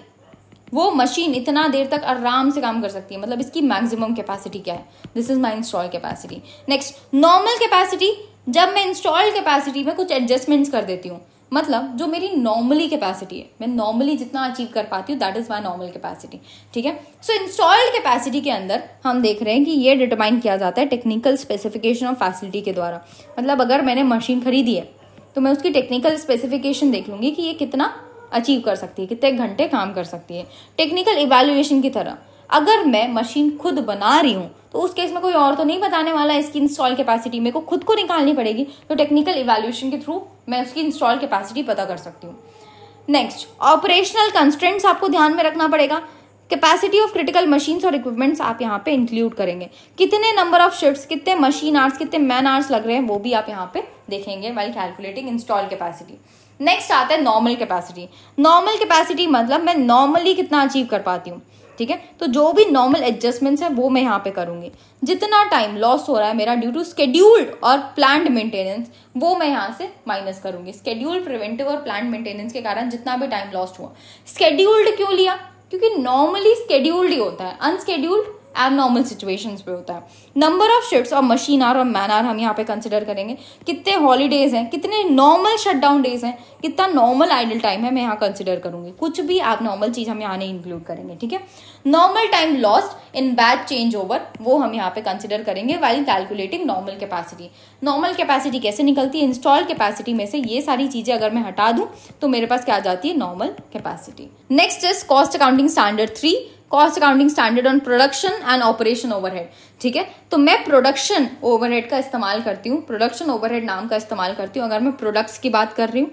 वो मशीन इतना देर तक आराम से काम कर सकती है मतलब इसकी मैक्सिमम कैपेसिटी क्या है this is my install capacity next normal capacity जब मैं इंस्टॉल कैपेसिटी में कुछ एडजस्टमेंट्स कर देती हूँ मतलब जो मेरी नॉर्मली कैपेसिटी है मैं नॉर्मली जितना अचीव कर पाती हूँ that is my normal capacity ठीक है सो इंस्टॉल्ड कैपेसिटी के अंदर हम देख रहे हैं कि ये डिटरमाइन किया जाता है टेक्निकल स्पेसिफिकेशन ऑफ फैसिलिटी के द्वारा मतलब अगर मैंने मशीन खरीदी है तो मैं उसकी टेक्निकल स्पेसिफिकेशन देख लूंगी कि ये कितना अचीव कर सकती है कितने घंटे काम कर सकती है टेक्निकल इवेल्युएशन की तरह अगर मैं मशीन खुद बना रही हूँ तो उस केस में कोई और तो नहीं बताने वाला इसकी इंस्टॉल कैपेसिटी मेरे को खुद को निकालनी पड़ेगी तो टेक्निकल इवेल्युएशन के थ्रू मैं उसकी इंस्टॉल कैपेसिटी पता कर सकती हूँ नेक्स्ट ऑपरेशनल कंस्टेंट्स आपको ध्यान में रखना पड़ेगा कैपेसिटी ऑफ क्रिटिकल मशीन्स और इक्विपमेंट्स आप यहाँ पे इंक्लूड करेंगे कितने नंबर ऑफ शिफ्ट्स कितने मशीन आर्ट्स कितने मैन आर्ट्स लग रहे हैं वो भी आप यहाँ पे देखेंगे while calculating install capacity next आता है नॉर्मल कैपेसिटी नॉर्मल कैपेसिटी मतलब मैं नॉर्मली कितना अचीव कर पाती हूँ ठीक है तो जो भी नॉर्मल एडजस्टमेंट्स है वो मैं यहाँ पे करूंगी जितना टाइम लॉस हो रहा है मेरा ड्यू टू स्केड्यूल्ड और प्लांट मेंटेनेंस वो मैं यहाँ से माइनस करूंगी स्केड्यूल्ड प्रिवेंटिव और प्लांट मेंटेनेंस के कारण जितना भी टाइम लॉस्ट हुआ स्केड्यूल्ड क्यों लिया क्योंकि नॉर्मली स्केड्यूल्ड ही होता है अनस्केड्यूल्ड एबनॉर्मल सिचुएशंस पे होता है नंबर ऑफ शिफ्ट और मशीन आर और मैन आर हम यहाँ पे कंसिडर करेंगे कितने हॉलीडेज हैं कितने नॉर्मल शटडाउन डेज हैं कितना नॉर्मल आइडल टाइम है मैं यहाँ कंसिडर करूंगी कुछ भी आप नॉर्मल चीज़ हम यहाँ नहीं इंक्लूड करेंगे ठीक है normal time lost in batch change over वो हम यहाँ पे कंसिडर करेंगे while calculating normal capacity normal capacity कैसे निकलती है इंस्टॉल कैपेसिटी में से ये सारी चीज़ें अगर मैं हटा दूँ तो मेरे पास क्या आ जाती है normal capacity next is cost accounting standard three cost accounting standard on production and operation overhead ठीक है तो मैं प्रोडक्शन ओवरहेड का इस्तेमाल करती हूँ प्रोडक्शन ओवरहेड नाम का इस्तेमाल करती हूँ अगर मैं प्रोडक्ट्स की बात कर रही हूँ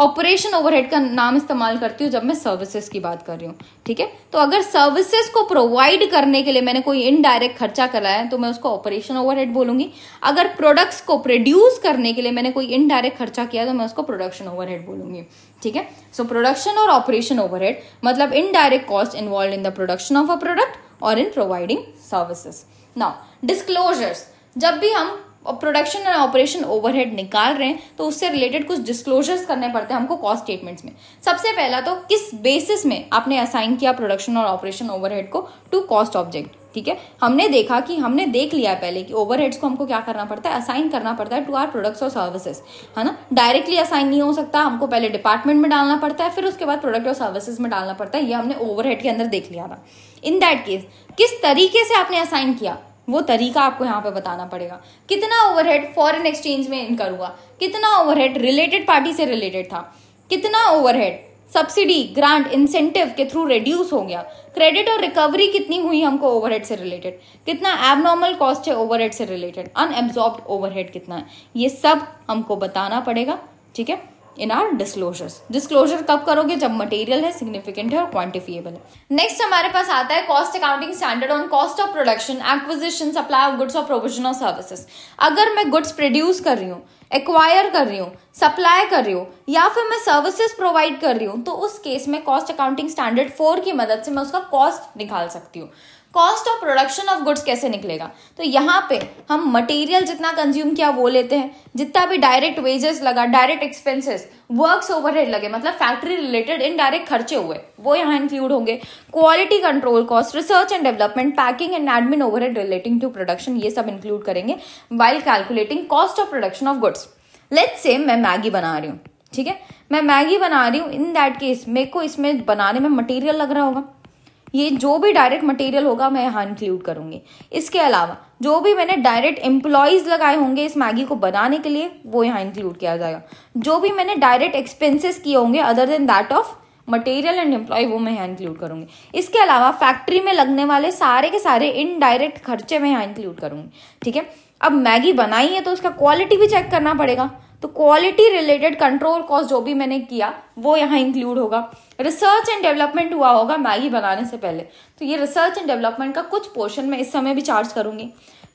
ऑपरेशन ओवरहेड का नाम इस्तेमाल करती हूँ जब मैं सर्विसेज की बात कर रही हूँ ठीक है तो अगर सर्विसेज को प्रोवाइड करने के लिए मैंने कोई इनडायरेक्ट खर्चा कराया है तो मैं उसको ऑपरेशन ओवरहेड बोलूंगी अगर प्रोडक्ट्स को प्रोड्यूस करने के लिए मैंने कोई इनडायरेक्ट खर्चा किया तो मैं उसको प्रोडक्शन ओवरहेड बोलूंगी ठीक है सो प्रोडक्शन और ऑपरेशन ओवरहेड मतलब indirect cost involve in the production of a product और in providing services now disclosures जब भी हम प्रोडक्शन एंड ऑपरेशन ओवरहेड निकाल रहे हैं तो उससे रिलेटेड कुछ डिस्क्लोजर्स करने पड़ते हैं हमको कॉस्ट स्टेटमेंट्स में सबसे पहला तो किस बेसिस में आपने असाइन किया प्रोडक्शन और ऑपरेशन ओवरहेड को टू कॉस्ट ऑब्जेक्ट ठीक है हमने देखा कि हमने देख लिया पहले कि ओवरहेड्स को हमको क्या करना पड़ता है असाइन करना पड़ता है टू आर प्रोडक्ट्स और सर्विसेज है ना डायरेक्टली असाइन नहीं हो सकता हमको पहले डिपार्टमेंट में डालना पड़ता है फिर उसके बाद प्रोडक्ट और सर्विसेज में डालना पड़ता है ये हमने ओवरहेड के अंदर देख लिया था इन दैट केस किस तरीके से आपने असाइन किया वो तरीका आपको यहाँ पे बताना पड़ेगा कितना ओवरहेड फॉरेन एक्सचेंज में इनकर हुआ कितना ओवरहेड रिलेटेड पार्टी से रिलेटेड था कितना ओवरहेड सब्सिडी ग्रांट इंसेंटिव के थ्रू रिड्यूस हो गया क्रेडिट और रिकवरी कितनी हुई हमको ओवरहेड से रिलेटेड कितना एबनॉर्मल कॉस्ट है ओवरहेड से रिलेटेड अनएब्जॉर्ब ओवरहेड कितना है ये सब हमको बताना पड़ेगा ठीक है इन आर डिस्क्लोजर्स डिस्क्लोजर कब करोगे जब मटेरियल है सिग्निफिकेंट है और क्वांटिफिएबल है नेक्स्ट हमारे पास आता है cost accounting standard on cost of production acquisition supply of goods और प्रोविजन ऑफ सर्विसेज अगर मैं गुड्स प्रोड्यूस कर रही हूँ एक्वायर कर रही हूँ सप्लाई कर रही हूँ या फिर मैं सर्विसेज प्रोवाइड कर रही हूँ तो उस केस में कॉस्ट अकाउंटिंग स्टैंडर्ड फोर की मदद से मैं उसका कॉस्ट निकाल सकती हूँ cost of production of goods कैसे निकलेगा तो यहाँ पे हम मटेरियल जितना कंज्यूम किया वो लेते हैं जितना भी डायरेक्ट वेजेस लगा डायरेक्ट एक्सपेंसेस वर्क्स ओवरहेड लगे मतलब फैक्ट्री रिलेटेड इनडायरेक्ट खर्चे हुए वो यहाँ इंक्लूड होंगे quality control cost research and development packing and admin overhead relating to production ये सब इंक्लूड करेंगे while calculating cost of production of goods let से मैं मैगी बना रही हूँ ठीक है मैं मैगी बना रही हूँ इन दैट केस मेरे को इसमें बनाने में मटेरियल लग रहा होगा ये जो भी डायरेक्ट मटेरियल होगा मैं यहाँ इंक्लूड करूंगी इसके अलावा जो भी मैंने डायरेक्ट एम्प्लॉयज़ लगाए होंगे इस मैगी को बनाने के लिए वो यहाँ इंक्लूड किया जाएगा जो भी मैंने डायरेक्ट एक्सपेंसेस किए होंगे other than that of material and employ वो मैं यहाँ इंक्लूड करूंगी इसके अलावा फैक्ट्री में लगने वाले सारे के सारे इनडायरेक्ट खर्चे मैं यहाँ इंक्लूड करूँगी ठीक है अब मैगी बनाई है तो उसका क्वालिटी भी चेक करना पड़ेगा तो क्वालिटी रिलेटेड कंट्रोल कॉस्ट जो भी मैंने किया वो यहाँ इंक्लूड होगा रिसर्च एंड डेवलपमेंट हुआ होगा मैगी बनाने से पहले तो ये रिसर्च एंड डेवलपमेंट का कुछ पोर्शन मैं इस समय भी चार्ज करूंगी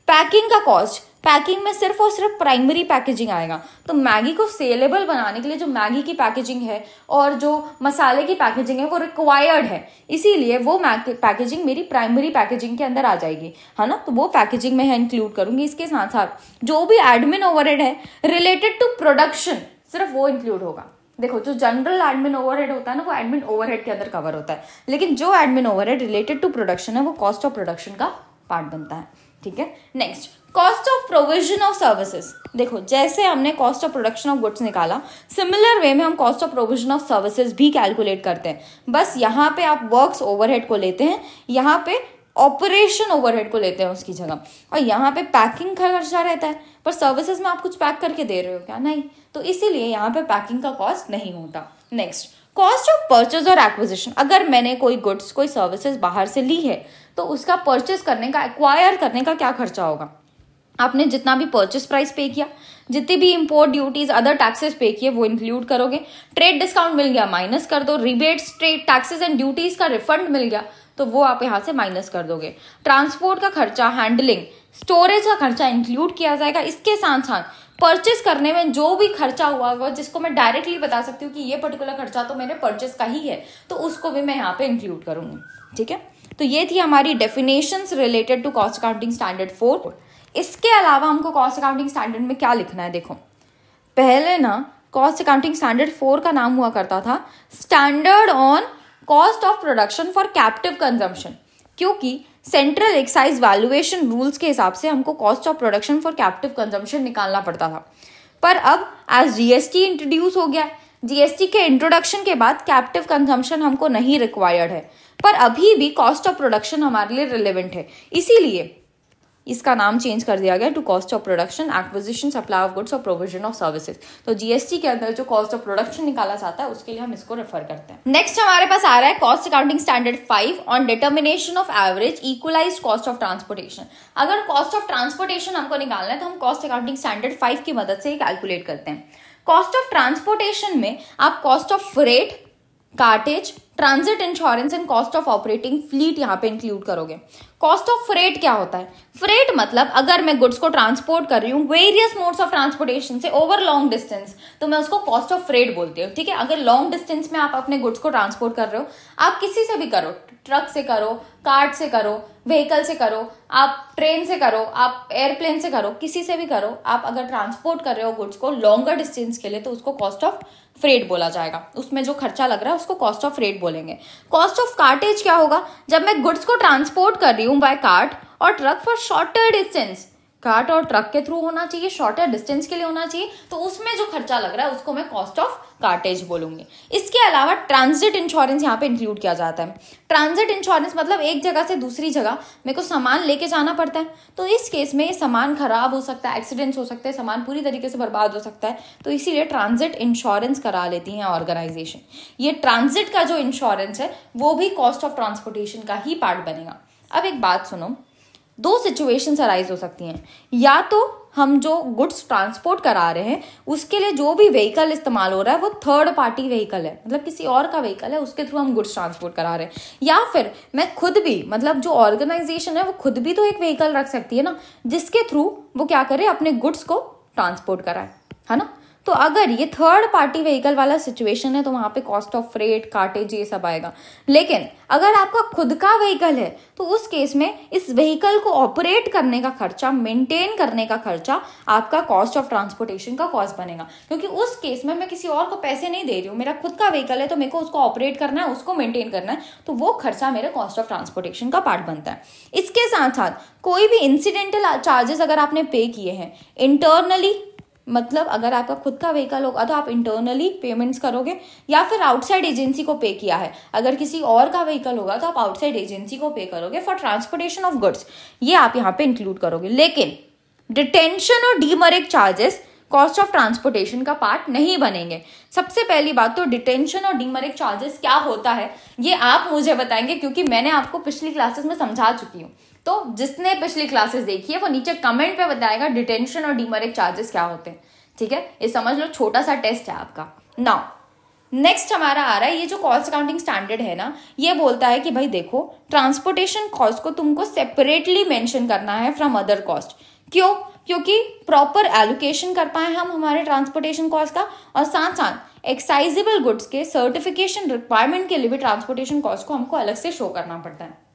पैकिंग का कॉस्ट पैकिंग में सिर्फ और सिर्फ प्राइमरी पैकेजिंग आएगा तो मैगी को सेलेबल बनाने के लिए जो मैगी की पैकेजिंग है और जो मसाले की पैकेजिंग है वो रिक्वायर्ड है इसीलिए वो पैकेजिंग मेरी प्राइमरी पैकेजिंग के अंदर आ जाएगी है ना तो वो पैकेजिंग में इंक्लूड करूंगी इसके साथ साथ जो भी एडमिन ओवरहेड है रिलेटेड टू प्रोडक्शन सिर्फ वो इंक्लूड होगा देखो जो जनरल एडमिन ओवरहेड होता है ना वो एडमिन ओवरहेड के अंदर कवर होता है लेकिन जो admin overhead related to production है वो कॉस्ट ऑफ प्रोडक्शन का पार्ट बनता है ठीक है next cost of provision of services देखो जैसे हमने cost of production of goods निकाला सिमिलर वे में हम cost of provision of services भी कैलकुलेट करते हैं बस यहाँ पे आप वर्क्स ओवरहेड को लेते हैं यहाँ पे ऑपरेशन ओवरहेड को लेते हैं उसकी जगह और यहाँ पे पैकिंग का खर्चा रहता है पर सर्विसेज में आप कुछ पैक करके दे रहे हो क्या नहीं तो इसीलिए यहाँ पे पैकिंग का कॉस्ट नहीं होता नेक्स्ट कॉस्ट ऑफ परचेज और एक्विजिशन अगर मैंने कोई गुड्स कोई सर्विसेज बाहर से ली है तो उसका परचेज करने का एक्वायर करने का क्या खर्चा होगा आपने जितना भी परचेस प्राइस पे किया जितनी भी इम्पोर्ट ड्यूटीज अदर टैक्सेस पे किए वो इंक्लूड करोगे ट्रेड डिस्काउंट मिल गया माइनस कर दो rebates trade taxes and duties का रिफंड मिल गया तो वो आप यहाँ से माइनस कर दोगे ट्रांसपोर्ट का खर्चा हैंडलिंग स्टोरेज का खर्चा इंक्लूड किया जाएगा इसके साथ साथ परचेस करने में जो भी खर्चा हुआ हुआ जिसको मैं डायरेक्टली बता सकती हूँ कि ये पर्टिकुलर खर्चा तो मेरे परचेस का ही है तो उसको भी मैं यहाँ पे इंक्लूड करूंगी ठीक है तो ये थी हमारी definitions related to cost accounting standard four इसके अलावा हमको कॉस्ट अकाउंटिंग स्टैंडर्ड में क्या लिखना है देखो पहले ना कॉस्ट अकाउंटिंग स्टैंडर्ड फोर का नाम हुआ करता था standard on cost of production for captive consumption क्योंकि सेंट्रल एक्साइज वैल्यूएशन रूल्स के हिसाब से हमको cost of production for captive consumption निकालना पड़ता था पर अब एज जीएसटी इंट्रोड्यूस हो गया जीएसटी के इंट्रोडक्शन के बाद कैप्टिव कंजम्पशन हमको नहीं रिक्वायर्ड है पर अभी भी कॉस्ट ऑफ प्रोडक्शन हमारे लिए रिलेवेंट है इसीलिए इसका नाम चेंज कर दिया गया to cost of production acquisition supply of goods और प्रोविजन ऑफ सर्विसेज तो जीएसटी के अंदर जो कॉस्ट ऑफ प्रोडक्शन निकाला जाता है उसके लिए हम इसको रेफर करते हैं नेक्स्ट हमारे पास आ रहा है cost accounting standard five on determination of average equalize cost of transportation अगर कॉस्ट ऑफ ट्रांसपोर्टेशन हमको निकालना है तो हम कॉस्ट अकाउंटिंग स्टैंडर्ड फाइव की मदद से कैलकुलेट करते हैं कॉस्ट ऑफ ट्रांसपोर्टेशन में आप cost of freight cartage transit insurance and cost of operating fleet यहाँ पे इंक्लूड करोगे कॉस्ट ऑफ फ्रेट क्या होता है फ्रेट मतलब अगर मैं गुड्स को ट्रांसपोर्ट कर रही हूँ वेरियस मोड्स ऑफ ट्रांसपोर्टेशन से ओवर लॉन्ग डिस्टेंस तो मैं उसको कॉस्ट ऑफ फ्रेट बोलती हूँ ठीक है अगर लॉन्ग डिस्टेंस में आप अपने गुड्स को ट्रांसपोर्ट कर रहे हो आप किसी से भी करो ट्रक से करो कार्ट से करो व्हीकल से करो आप ट्रेन से करो आप एयरप्लेन से करो किसी से भी करो आप अगर ट्रांसपोर्ट कर रहे हो गुड्स को लॉन्गर डिस्टेंस के लिए तो उसको कॉस्ट ऑफ फ्रेट बोला जाएगा उसमें जो खर्चा लग रहा है उसको कॉस्ट ऑफ फ्रेट बोलेंगे कॉस्ट ऑफ कार्टेज क्या होगा जब मैं गुड्स को ट्रांसपोर्ट कर रही हूँ बाय कार्ट और truck for shorter distance cart और ट्रक के थ्रू होना चाहिए शॉर्टर डिस्टेंस के लिए होना चाहिए तो उसमें जो खर्चा लग रहा है उसको मैं कॉस्ट ऑफ कार्टेज बोलूंगी इसके अलावा ट्रांजिट इंश्योरेंस यहाँ पे इंक्लूड किया जाता है ट्रांजिट इंश्योरेंस मतलब एक जगह से दूसरी जगह मेरे को सामान लेके जाना पड़ता है तो इस केस में सामान खराब हो सकता है एक्सीडेंट्स हो सकते हैं सामान पूरी तरीके से बर्बाद हो सकता है तो इसीलिए ट्रांजिट इंश्योरेंस करा लेती हैं ऑर्गेनाइजेशन ये ट्रांजिट का जो इंश्योरेंस है वो भी कॉस्ट ऑफ ट्रांसपोर्टेशन का ही पार्ट बनेगा अब एक बात सुनो दो सिचुएशंस अराइज हो सकती हैं या तो हम जो गुड्स ट्रांसपोर्ट करा रहे हैं उसके लिए जो भी व्हीकल इस्तेमाल हो रहा है वो थर्ड पार्टी व्हीकल है मतलब किसी और का व्हीकल है उसके थ्रू हम गुड्स ट्रांसपोर्ट करा रहे हैं या फिर मैं खुद भी मतलब जो ऑर्गेनाइजेशन है वो खुद भी तो एक व्हीकल रख सकती है ना जिसके थ्रू वो क्या करे अपने गुड्स को ट्रांसपोर्ट कराए है ना तो अगर ये थर्ड पार्टी व्हीकल वाला सिचुएशन है तो वहां पे कॉस्ट ऑफ फ्रेट कार्टेज ये सब आएगा लेकिन अगर आपका खुद का व्हीकल है तो उस केस में इस व्हीकल को ऑपरेट करने का खर्चा मेंटेन करने का खर्चा आपका कॉस्ट ऑफ ट्रांसपोर्टेशन का कॉस्ट बनेगा क्योंकि उस केस में मैं किसी और को पैसे नहीं दे रही हूँ मेरा खुद का व्हीकल है तो मेरे को उसको ऑपरेट करना है उसको मेंटेन करना है तो वो खर्चा मेरा कॉस्ट ऑफ ट्रांसपोर्टेशन का पार्ट बनता है इसके साथ साथ कोई भी इंसिडेंटल चार्जेस अगर आपने पे किए हैं इंटरनली मतलब अगर आपका खुद का व्हीकल होगा तो आप इंटरनली पेमेंट्स करोगे या फिर आउटसाइड एजेंसी को पे किया है अगर किसी और का व्हीकल होगा तो आप आउटसाइड एजेंसी को पे करोगे फॉर ट्रांसपोर्टेशन ऑफ गुड्स ये आप यहाँ पे इंक्लूड करोगे लेकिन डिटेंशन और demurrage charges cost of transportation का पार्ट नहीं बनेंगे सबसे पहली बात तो डिटेंशन और डीमरिक चार्जेस क्या होता है ये आप मुझे बताएंगे क्योंकि मैंने आपको पिछली क्लासेस में समझा चुकी हूँ तो जिसने पिछली क्लासेस देखी है वो नीचे कमेंट पे बताएगा डिटेंशन और डीमरिक चार्जेस क्या होते हैं ठीक है ये समझ लो छोटा सा टेस्ट है आपका नाउ नेक्स्ट हमारा आ रहा है ये जो कॉस्ट अकाउंटिंग स्टैंडर्ड है ना ये बोलता है कि भाई देखो ट्रांसपोर्टेशन कॉस्ट को तुमको सेपरेटली मेंशन करना है फ्रॉम अदर कॉस्ट क्यों क्योंकि प्रॉपर एलोकेशन कर पाए हम हमारे ट्रांसपोर्टेशन कॉस्ट का और साथ साथ एक्साइजेबल गुड्स के सर्टिफिकेशन रिक्वायरमेंट के लिए भी ट्रांसपोर्टेशन कॉस्ट को हमको अलग से शो करना पड़ता है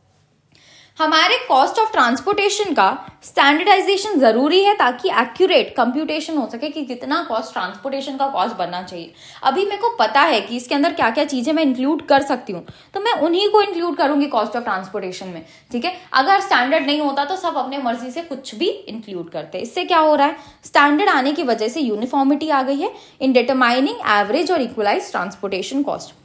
हमारे कॉस्ट ऑफ ट्रांसपोर्टेशन का स्टैंडर्डाइजेशन ज़रूरी है ताकि एक्यूरेट कंप्यूटेशन हो सके कि कितना कॉस्ट ट्रांसपोर्टेशन का कॉस्ट बनना चाहिए अभी मेरे को पता है कि इसके अंदर क्या क्या चीज़ें मैं इंक्लूड कर सकती हूँ तो मैं उन्हीं को इंक्लूड करूंगी कॉस्ट ऑफ ट्रांसपोर्टेशन में ठीक है अगर स्टैंडर्ड नहीं होता तो सब अपने मर्जी से कुछ भी इंक्लूड करते इससे क्या हो रहा है स्टैंडर्ड आने की वजह से यूनिफॉर्मिटी आ गई है इन डिटरमाइनिंग एवरेज और इक्वलाइज ट्रांसपोर्टेशन कॉस्ट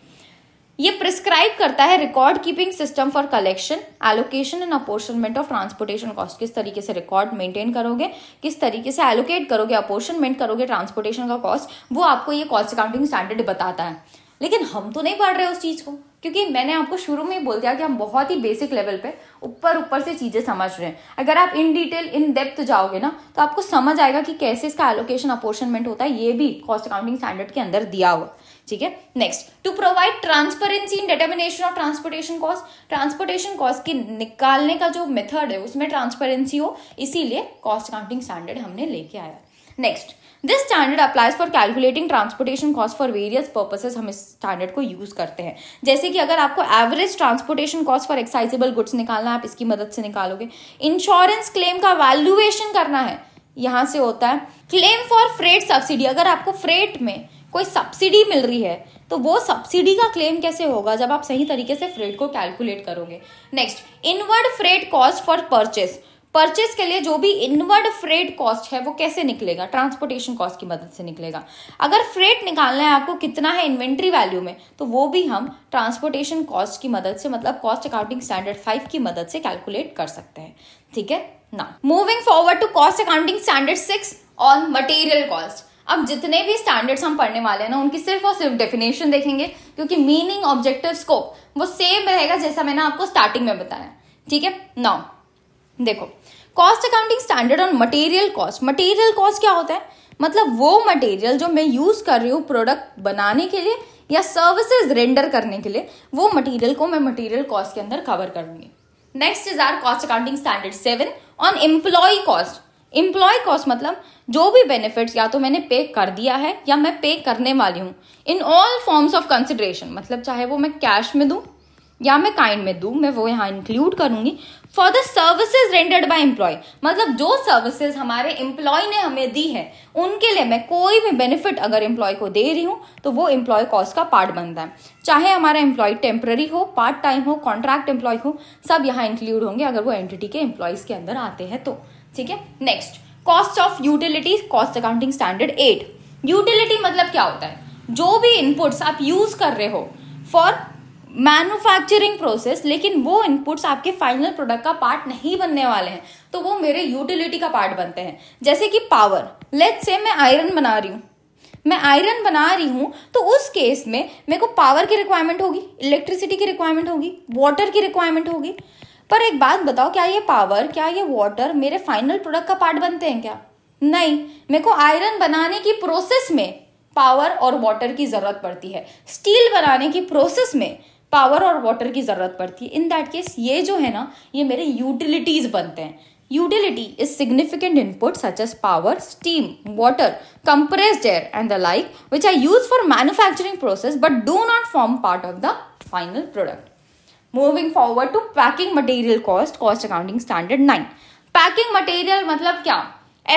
ये प्रिस्क्राइब करता है record keeping system for collection allocation and apportionment of transportation cost किस तरीके से रिकॉर्ड मेंटेन करोगे किस तरीके से एलोकेट करोगे अपोर्शनमेंट करोगे ट्रांसपोर्टेशन का कॉस्ट वो आपको ये कॉस्ट अकाउंटिंग स्टैंडर्ड बताता है लेकिन हम तो नहीं पढ़ रहे उस चीज़ को क्योंकि मैंने आपको शुरू में ही बोल दिया कि हम बहुत ही बेसिक लेवल पे ऊपर ऊपर से चीज़ें समझ रहे हैं अगर आप इन डिटेल इन डेप्थ जाओगे ना तो आपको समझ आएगा कि कैसे इसका एलोकेशन अपोर्शनमेंट होता है ये भी कॉस्ट अकाउंटिंग स्टैंडर्ड के अंदर दिया हुआ ठीक है next to provide transparency in determination of transportation cost transportation cost की निकालने का जो मेथड है उसमें ट्रांसपेरेंसी हो इसीलिए कॉस्ट काउंटिंग स्टैंडर्ड हमने लेके आया next this standard applies for calculating transportation cost for various purposes हम इस स्टैंडर्ड को यूज करते हैं जैसे कि अगर आपको average transportation cost for excisable goods निकालना आप इसकी मदद से निकालोगे इंश्योरेंस क्लेम का वैल्यूएशन करना है यहां से होता है क्लेम फॉर फ्रेट सब्सिडी अगर आपको फ्रेट में कोई सब्सिडी मिल रही है तो वो सब्सिडी का क्लेम कैसे होगा जब आप सही तरीके से फ्रेट को कैलकुलेट करोगे next inward freight cost for purchase purchase के लिए जो भी इनवर्ड फ्रेट कॉस्ट है वो कैसे निकलेगा ट्रांसपोर्टेशन कॉस्ट की मदद से निकलेगा अगर फ्रेट निकालना है आपको कितना है इन्वेंट्री वैल्यू में तो वो भी हम ट्रांसपोर्टेशन कॉस्ट की मदद से मतलब कॉस्ट अकाउंटिंग स्टैंडर्ड फाइव की मदद से कैलकुलेट कर सकते हैं ठीक है ना moving forward to cost accounting standard six on material cost अब जितने भी स्टैंडर्ड्स हम पढ़ने वाले हैं ना उनकी सिर्फ और सिर्फ डेफिनेशन देखेंगे क्योंकि मीनिंग ऑब्जेक्टिव स्कोप वो सेम रहेगा जैसा मैंने आपको स्टार्टिंग में बताया ठीक है नाउ देखो cost accounting standard on material cost material cost क्या होता है मतलब वो मटेरियल जो मैं यूज कर रही हूँ प्रोडक्ट बनाने के लिए या सर्विसेज रेंडर करने के लिए वो मटेरियल को मैं मटेरियल कॉस्ट के अंदर कवर करूंगी next is our cost accounting standard seven on employee cost employee cost मतलब जो भी बेनिफिट्स या तो मैंने पे कर दिया है या मैं पे करने वाली हूँ in all forms of consideration मतलब चाहे वो मैं कैश में दूँ या मैं काइंड में दूँ मैं वो यहाँ इंक्लूड करूंगी for the services rendered by employee मतलब जो सर्विसेज हमारे एम्प्लॉय ने हमें दी है उनके लिए मैं कोई भी बेनिफिट अगर एम्प्लॉय को दे रही हूँ तो वो एम्प्लॉय कॉस्ट का पार्ट बनता है चाहे हमारा एम्प्लॉय टेम्प्ररी हो पार्ट टाइम हो कॉन्ट्रैक्ट एम्प्लॉय हो सब यहाँ इंक्लूड होंगे अगर वो एंटिटी के एम्प्लॉयज के अंदर आते हैं तो ठीक है next cost of utility cost accounting standard eight utility मतलब क्या होता है जो भी इनपुट्स आप यूज कर रहे हो फॉर मैन्युफैक्चरिंग प्रोसेस लेकिन वो इनपुट्स आपके फाइनल प्रोडक्ट का पार्ट नहीं बनने वाले हैं तो वो मेरे यूटिलिटी का पार्ट बनते हैं जैसे कि पावर लेट्स से मैं आयरन बना रही हूं मैं आयरन बना रही हूं तो उस केस में मेरे को पावर की रिक्वायरमेंट होगी इलेक्ट्रिसिटी की रिक्वायरमेंट होगी वाटर की रिक्वायरमेंट होगी पर एक बात बताओ क्या ये पावर क्या ये वाटर मेरे फाइनल प्रोडक्ट का पार्ट बनते हैं क्या नहीं मेरे को आयरन बनाने की प्रोसेस में पावर और वाटर की जरूरत पड़ती है स्टील बनाने की प्रोसेस में पावर और वाटर की जरूरत पड़ती है इन दैट केस ये जो है ना ये मेरे यूटिलिटीज बनते हैं utility is significant input such as power steam water compressed air and the like which are use for manufacturing process but do not form part of the final product moving forward to packing material cost cost accounting standard nine packing material मतलब क्या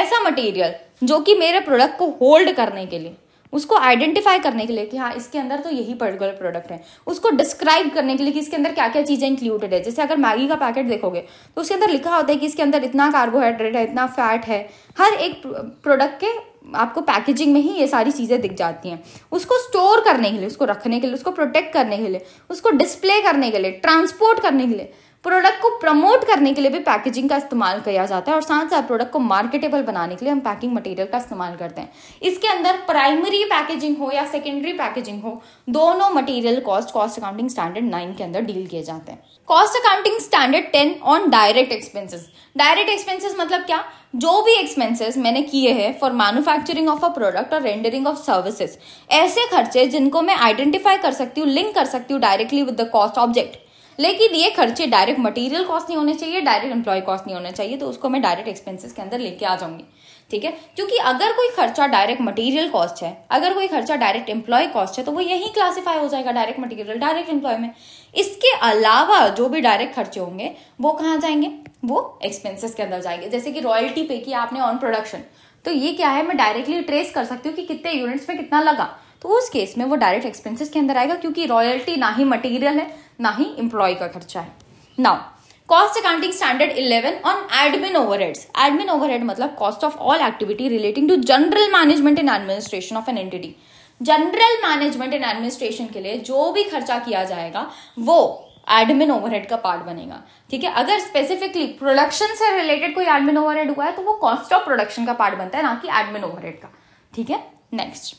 ऐसा material जो कि मेरे product को hold करने के लिए उसको आइडेंटिफाई करने के लिए कि हाँ इसके अंदर तो यही पर्टिकुलर प्रोडक्ट है उसको डिस्क्राइब करने के लिए कि इसके अंदर क्या क्या चीज़ें इंक्लूडेड है जैसे अगर मैगी का पैकेट देखोगे तो उसके अंदर लिखा होता है कि इसके अंदर इतना कार्बोहाइड्रेट है इतना फैट है हर एक प्रोडक्ट के आपको पैकेजिंग में ही ये सारी चीज़ें दिख जाती हैं उसको स्टोर करने के लिए उसको रखने के लिए उसको प्रोटेक्ट करने के लिए उसको डिस्प्ले करने के लिए ट्रांसपोर्ट करने के लिए प्रोडक्ट को प्रमोट करने के लिए भी पैकेजिंग का इस्तेमाल किया जाता है और साथ साथ प्रोडक्ट को मार्केटेबल बनाने के लिए हम पैकिंग मटेरियल का इस्तेमाल करते हैं इसके अंदर प्राइमरी पैकेजिंग हो या सेकेंडरी पैकेजिंग हो दोनों material cost cost accounting standard nine के अंदर डील किए जाते हैं cost accounting standard ten on direct expenses direct expenses मतलब क्या जो भी एक्सपेंसेस मैंने किए हैं for manufacturing of a product और रेंडरिंग ऑफ सर्विसेज ऐसे खर्चे जिनको मैं आइडेंटिफाई कर सकती हूँ लिंक कर सकती हूँ directly with the cost object लेकिन ये खर्चे डायरेक्ट मटेरियल कॉस्ट नहीं होने चाहिए डायरेक्ट एम्प्लॉय कॉस्ट नहीं होने चाहिए तो उसको मैं डायरेक्ट एक्सपेंसेस के अंदर लेके आ जाऊंगी ठीक है क्योंकि अगर कोई खर्चा डायरेक्ट मटेरियल कॉस्ट है अगर कोई खर्चा डायरेक्ट एम्प्लॉय कॉस्ट है तो वो यही क्लासीफाई हो जाएगा डायरेक्ट मटेरियल डायरेक्ट एम्प्लॉय में इसके अलावा जो भी डायरेक्ट खर्चे होंगे वो कहाँ जाएंगे वो एक्सपेंसेस के अंदर जाएंगे जैसे कि रॉयल्टी पे की आपने ऑन प्रोडक्शन तो ये क्या है मैं डायरेक्टली ट्रेस कर सकती हूँ कि कितने यूनिट्स में कितना लगा तो उस केस में वो डायरेक्ट एक्सपेंसेस के अंदर आएगा क्योंकि रॉयल्टी ना ही मटेरियल है ना ही एम्प्लॉय का खर्चा है now cost accounting standard 11 on admin overheads admin overhead मतलब cost of all activity relating to general management and administration of an entity general management and administration के लिए जो भी खर्चा किया जाएगा वो एडमिन ओवरहेड का पार्ट बनेगा ठीक है अगर स्पेसिफिकली प्रोडक्शन से रिलेटेड कोई एडमिन ओवरहेड हुआ है तो वो कॉस्ट ऑफ प्रोडक्शन का पार्ट बनता है ना कि एडमिन ओवरहेड का ठीक है next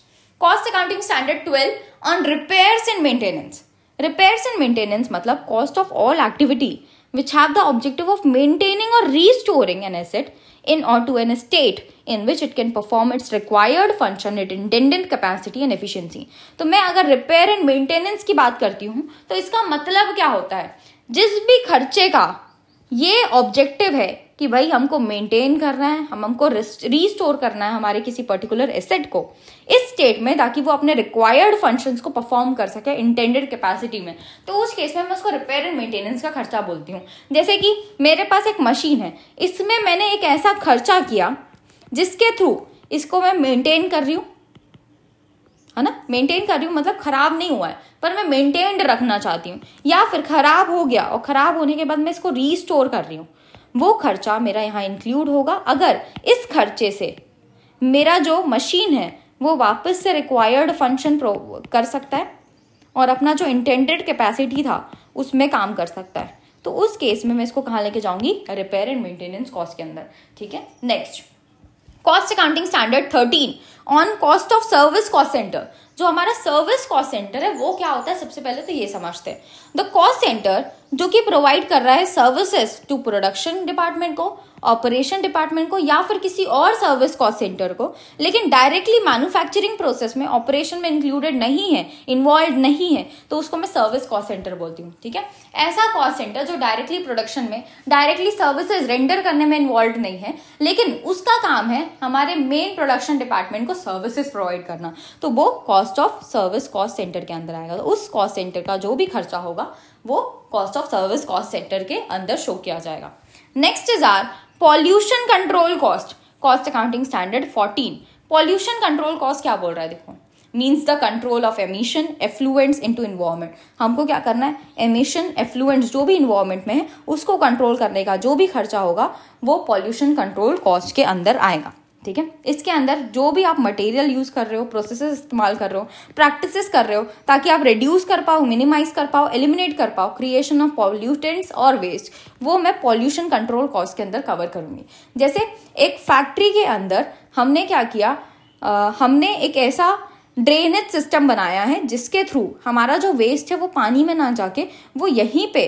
cost accounting standard twelve on repairs and maintenance repairs and maintenance मतलब cost of all activity which have the objective of maintaining or restoring an asset in or to an state in which it can perform its required function at intended capacity and efficiency तो मैं अगर repair and maintenance की बात करती हूँ तो इसका मतलब क्या होता है जिस भी खर्चे का ये ऑब्जेक्टिव है कि भाई हमको मेंटेन करना है हम हमको रिस्टोर करना है हमारे किसी पर्टिकुलर एसेट को इस स्टेट में ताकि वो अपने रिक्वायर्ड फंक्शंस को परफॉर्म कर सके इंटेंडेड कैपेसिटी में तो उस केस में मैं उसको रिपेयर एंड मेंटेनेंस का खर्चा बोलती हूँ जैसे कि मेरे पास एक मशीन है इसमें मैंने एक ऐसा खर्चा किया जिसके थ्रू इसको मैं मेंटेन कर रही हूँ है ना मेंटेन कर रही हूँ मतलब खराब नहीं हुआ है पर मैं मेंटेन्ड रखना चाहती हूँ या फिर खराब हो गया और खराब होने के बाद मैं इसको रीस्टोर कर रही हूँ वो खर्चा मेरा यहाँ इंक्लूड होगा अगर इस खर्चे से मेरा जो मशीन है वो वापस से रिक्वायर्ड फंक्शन कर सकता है और अपना जो इंटेंडेड कैपेसिटी था उसमें काम कर सकता है तो उस केस में मैं इसको कहाँ लेके जाऊंगी रिपेयर एंड मेंटेनेंस कॉस्ट के अंदर ठीक है next cost accounting standard thirteen on cost of service cost centre जो हमारा सर्विस कॉस्ट सेंटर है वो क्या होता है सबसे पहले तो ये समझते हैं द कॉस्ट सेंटर जो कि प्रोवाइड कर रहा है सर्विसेज टू प्रोडक्शन डिपार्टमेंट को ऑपरेशन डिपार्टमेंट को या फिर किसी और सर्विस कॉस्ट सेंटर को लेकिन डायरेक्टली मैन्युफैक्चरिंग प्रोसेस में ऑपरेशन में इंक्लूडेड नहीं है इन्वॉल्व नहीं है तो उसको मैं सर्विस कॉस्ट सेंटर बोलती हूँ ठीक है ऐसा कॉस्ट सेंटर जो डायरेक्टली प्रोडक्शन में डायरेक्टली सर्विसेज रेंडर करने में इन्वॉल्व नहीं है लेकिन उसका काम है हमारे मेन प्रोडक्शन डिपार्टमेंट को सर्विसेज प्रोवाइड करना तो वो cost of service cost centre के अंदर आएगा तो उस कॉस्ट सेंटर का जो भी खर्चा होगा वो cost of service cost centre के अंदर शो किया जाएगा next is our pollution control cost cost accounting standard fourteen pollution control cost क्या बोल रहा है देखो means the control of emission in into environment हमको क्या करना है एमिशन एफ्लुएंस जो भी इन्वायरमेंट में है उसको कंट्रोल करने का जो भी खर्चा होगा वो पॉल्यूशन कंट्रोल कॉस्ट के अंदर आएगा ठीक है इसके अंदर जो भी आप मटेरियल यूज कर रहे हो प्रोसेस इस्तेमाल कर रहे हो प्रैक्टिस कर रहे हो ताकि आप रिड्यूस कर पाओ मिनिमाइज कर पाओ एलिमिनेट कर पाओ क्रिएशन ऑफ पॉल्यूटेंट्स और वेस्ट वो मैं पॉल्यूशन कंट्रोल कॉस्ट के अंदर कवर करूंगी जैसे एक फैक्ट्री के अंदर हमने क्या किया आ, हमने एक ऐसा ड्रेनेज सिस्टम बनाया है जिसके थ्रू हमारा जो वेस्ट है वो पानी में ना जाके वो यहीं पे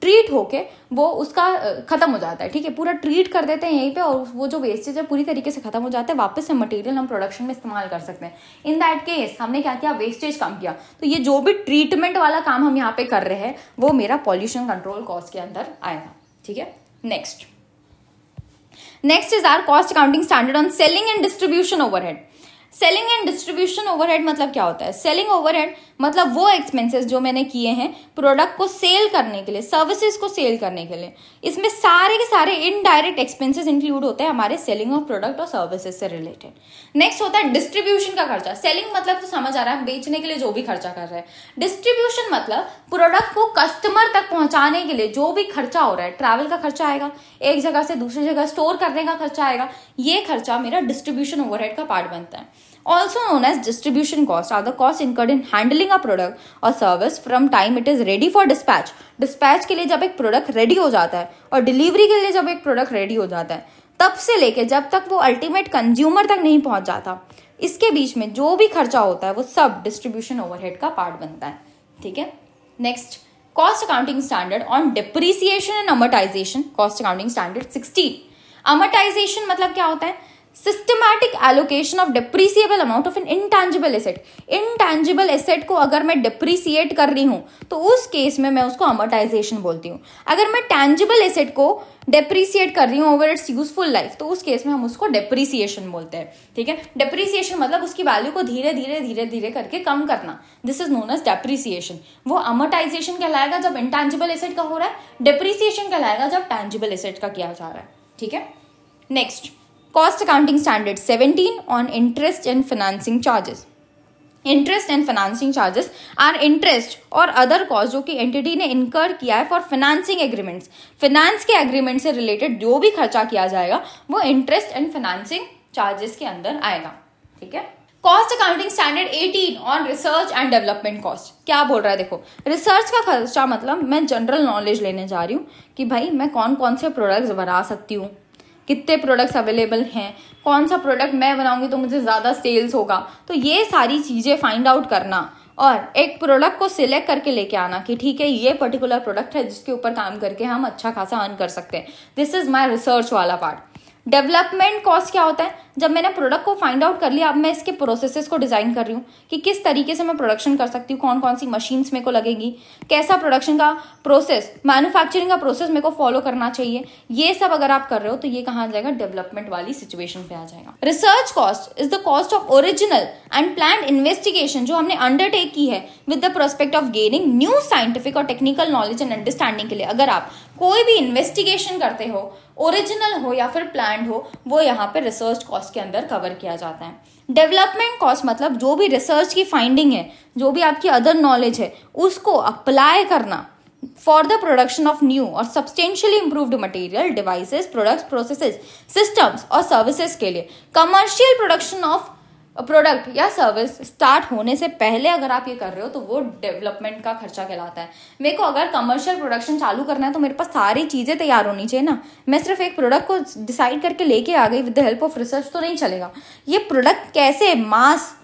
ट्रीट होके वो उसका खत्म हो जाता है ठीक है पूरा ट्रीट कर देते हैं यहीं पे और वो जो वेस्टेज है पूरी तरीके से खत्म हो जाता है वापस से मटेरियल हम प्रोडक्शन में इस्तेमाल कर सकते हैं इन दैट केस हमने क्या किया वेस्टेज कम किया तो ये जो भी ट्रीटमेंट वाला काम हम यहाँ पे कर रहे हैं वो मेरा पॉल्यूशन कंट्रोल कॉस्ट के अंदर आएगा ठीक है next next is our cost accounting standard on selling and distribution overhead selling and distribution overhead मतलब क्या होता है सेलिंग ओवरहेड मतलब वो एक्सपेंसेस जो मैंने किए हैं प्रोडक्ट को सेल करने के लिए सर्विसेज को सेल करने के लिए इसमें सारे के सारे इनडायरेक्ट एक्सपेंसेस इंक्लूड होते हैं हमारे सेलिंग ऑफ प्रोडक्ट और सर्विसेज से रिलेटेड नेक्स्ट होता है डिस्ट्रीब्यूशन का खर्चा सेलिंग मतलब तो समझ आ रहा है बेचने के लिए जो भी खर्चा कर रहे हैं डिस्ट्रीब्यूशन मतलब प्रोडक्ट को कस्टमर तक पहुंचाने के लिए जो भी खर्चा हो रहा है ट्रैवल का खर्चा आएगा एक जगह से दूसरी जगह स्टोर करने का खर्चा आएगा ये खर्चा मेरा डिस्ट्रीब्यूशन ओवरहेड का पार्ट बनता है also known as distribution cost are the cost incurred in handling a product or service from time it is ready for dispatch. dispatch ke liye jab ek product ready ho jata hai aur delivery ke liye jab ek product ready ho jata hai tab se leke jab tak wo ultimate consumer tak nahi pahunch jata iske beech mein jo bhi kharcha hota hai wo sab distribution overhead ka part banta hai theek hai next cost accounting standard on depreciation and amortization cost accounting standard 16 amortization matlab kya hota hai systematic allocation of depreciable amount of an intangible asset intangible asset को अगर मैं depreciate कर रही हूं तो उस case में मैं उसको अमोर्टाइजेशन बोलती हूँ अगर मैं टेंजिबल एसेट को डिप्रिसिएट कर रही हूँ ओवर इट्स यूजफुल लाइफ तो उस केस में हम उसको डिप्रिसिएशन बोलते हैं ठीक है डिप्रिसिएशन मतलब उसकी वैल्यू को धीरे धीरे धीरे धीरे करके कम करना this is known as depreciation वो अमोर्टाइजेशन कहलाएगा जब इंटेंजिबल एसेट का हो रहा है डिप्रिसिएशन कहलाएगा जब टेंजिबल एसेट का किया जा रहा है ठीक है next cost accounting standard 17 on interest and financing charges interest and financing charges are interest और अदर कॉस्ट जो कि एंटिटी ने इनकर किया है फॉर फाइनेंसिंग एग्रीमेंट्स फाइनेंस के एग्रीमेंट से रिलेटेड जो भी खर्चा किया जाएगा वो इंटरेस्ट एंड फाइनेंसिंग चार्जेस के अंदर आएगा ठीक है cost accounting standard 18 on research and development cost क्या बोल रहा है देखो रिसर्च का खर्चा मतलब मैं जनरल नॉलेज लेने जा रही हूँ कि भाई मैं कौन कौन से प्रोडक्ट्स बना सकती हूँ कितने प्रोडक्ट्स अवेलेबल हैं कौन सा प्रोडक्ट मैं बनाऊँगी तो मुझे ज़्यादा सेल्स होगा तो ये सारी चीज़ें फाइंड आउट करना और एक प्रोडक्ट को सिलेक्ट करके लेके आना कि ठीक है ये पर्टिकुलर प्रोडक्ट है जिसके ऊपर काम करके हम अच्छा खासा अर्न कर सकते हैं दिस इज़ माई रिसर्च वाला पार्ट डेवलपमेंट कॉस्ट क्या होता है जब मैंने प्रोडक्ट को फाइंड आउट कर लिया अब मैं इसके प्रोसेसेस को डिज़ाइन कर रही हूँ कि किस तरीके से मैं प्रोडक्शन कर सकती हूँ कौन कौन सी मशीन्स मेरे को लगेगी कैसा प्रोडक्शन का प्रोसेस मैन्युफैक्चरिंग का प्रोसेस मेरे को फॉलो करना चाहिए ये सब अगर आप कर रहे हो तो ये कहा जाएगा डेवलपमेंट वाली सिचुएशन पे आ जाएगा research cost is the cost of original and plan investigation जो हमने अंडरटेक की है with the prospect of gaining new scientific और टेक्निकल नॉलेज एंड अंडरस्टैंडिंग के लिए अगर आप कोई भी इन्वेस्टिगेशन करते हो ओरिजिनल हो या फिर प्लान हो वो यहाँ पे रिसर्च कॉस्ट के अंदर कवर किया जाता है डेवलपमेंट कॉस्ट मतलब जो भी रिसर्च की फाइंडिंग है जो भी आपकी अदर नॉलेज है उसको अप्लाई करना for the production of new और substantially improved material devices products processes systems और सर्विसेज के लिए कमर्शियल प्रोडक्शन ऑफ प्रोडक्ट या सर्विस स्टार्ट होने से पहले अगर आप ये कर रहे हो तो वो डेवलपमेंट का खर्चा कहलाता है मेरे को अगर कमर्शियल प्रोडक्शन चालू करना है तो मेरे पास सारी चीज़ें तैयार होनी चाहिए ना मैं सिर्फ एक प्रोडक्ट को डिसाइड करके लेके आ गई with the help of research तो नहीं चलेगा ये प्रोडक्ट कैसे मास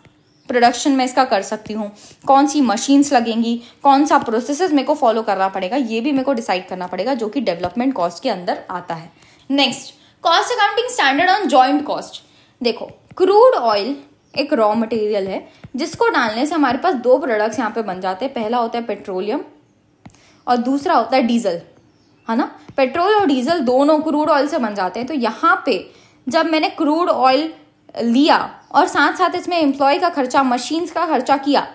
प्रोडक्शन में इसका कर सकती हूँ कौन सी मशीन्स लगेंगी कौन सा प्रोसेस मेरे को फॉलो करना पड़ेगा ये भी मेरे को डिसाइड करना पड़ेगा जो कि डेवलपमेंट कॉस्ट के अंदर आता है next cost accounting standard on joint cost देखो क्रूड ऑयल एक रॉ मटेरियल है जिसको डालने से हमारे पास दो प्रोडक्ट्स यहाँ पे बन जाते हैं पहला होता है पेट्रोलियम और दूसरा होता है डीजल है ना पेट्रोल और डीजल दोनों क्रूड ऑयल से बन जाते हैं तो यहाँ पे जब मैंने क्रूड ऑयल लिया और साथ साथ इसमें एम्प्लॉय का खर्चा मशीन्स का खर्चा किया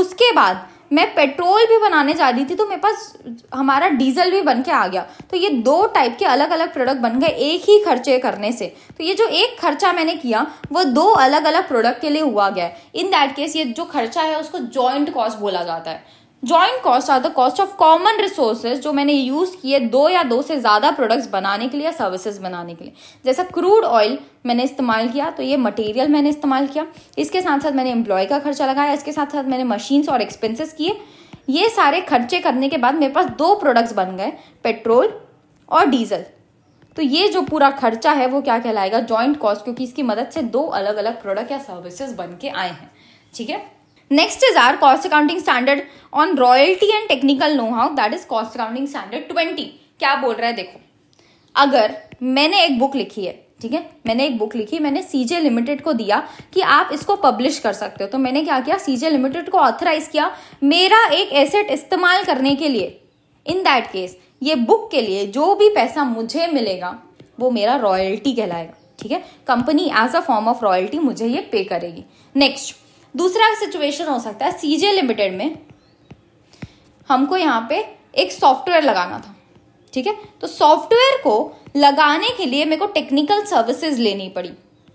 उसके बाद मैं पेट्रोल भी बनाने जा रही थी तो मेरे पास हमारा डीजल भी बन के आ गया तो ये दो टाइप के अलग अलग प्रोडक्ट बन गए एक ही खर्चे करने से तो ये जो एक खर्चा मैंने किया वो दो अलग अलग प्रोडक्ट के लिए हुआ गया इन दैट केस ये जो खर्चा है उसको ज्वाइंट कॉस्ट बोला जाता है joint cost are the cost of common resources जो मैंने यूज़ किए दो या दो से ज़्यादा प्रोडक्ट्स बनाने के लिए या सर्विसेज बनाने के लिए जैसा क्रूड ऑयल मैंने इस्तेमाल किया तो ये मटेरियल मैंने इस्तेमाल किया इसके साथ साथ मैंने एम्प्लॉय का खर्चा लगाया इसके साथ साथ मैंने मशीन्स और एक्सपेंसेस किए ये सारे खर्चे करने के बाद मेरे पास दो प्रोडक्ट्स बन गए पेट्रोल और डीजल तो ये जो पूरा खर्चा है वो क्या कहलाएगा ज्वाइंट कॉस्ट क्योंकि इसकी मदद से दो अलग अलग प्रोडक्ट या सर्विसेज बन के आए हैं ठीक है next is our cost accounting standard on royalty and technical know how that is cost accounting standard twenty क्या बोल रहा है देखो अगर मैंने एक बुक लिखी है ठीक है मैंने एक बुक लिखी मैंने सीजे लिमिटेड को दिया कि आप इसको पब्लिश कर सकते हो तो मैंने क्या किया सीजे लिमिटेड को ऑथराइज किया मेरा एक एसेट इस्तेमाल करने के लिए इन दैट केस ये बुक के लिए जो भी पैसा मुझे मिलेगा वो मेरा रॉयल्टी कहलाएगा ठीक है company as a form of royalty मुझे ये पे करेगी नेक्स्ट दूसरा सिचुएशन हो सकता है सीजे लिमिटेड में हमको यहाँ पे एक सॉफ्टवेयर लगाना था ठीक है तो सॉफ्टवेयर को लगाने के लिए मेरे को टेक्निकल सर्विसेज लेनी पड़ी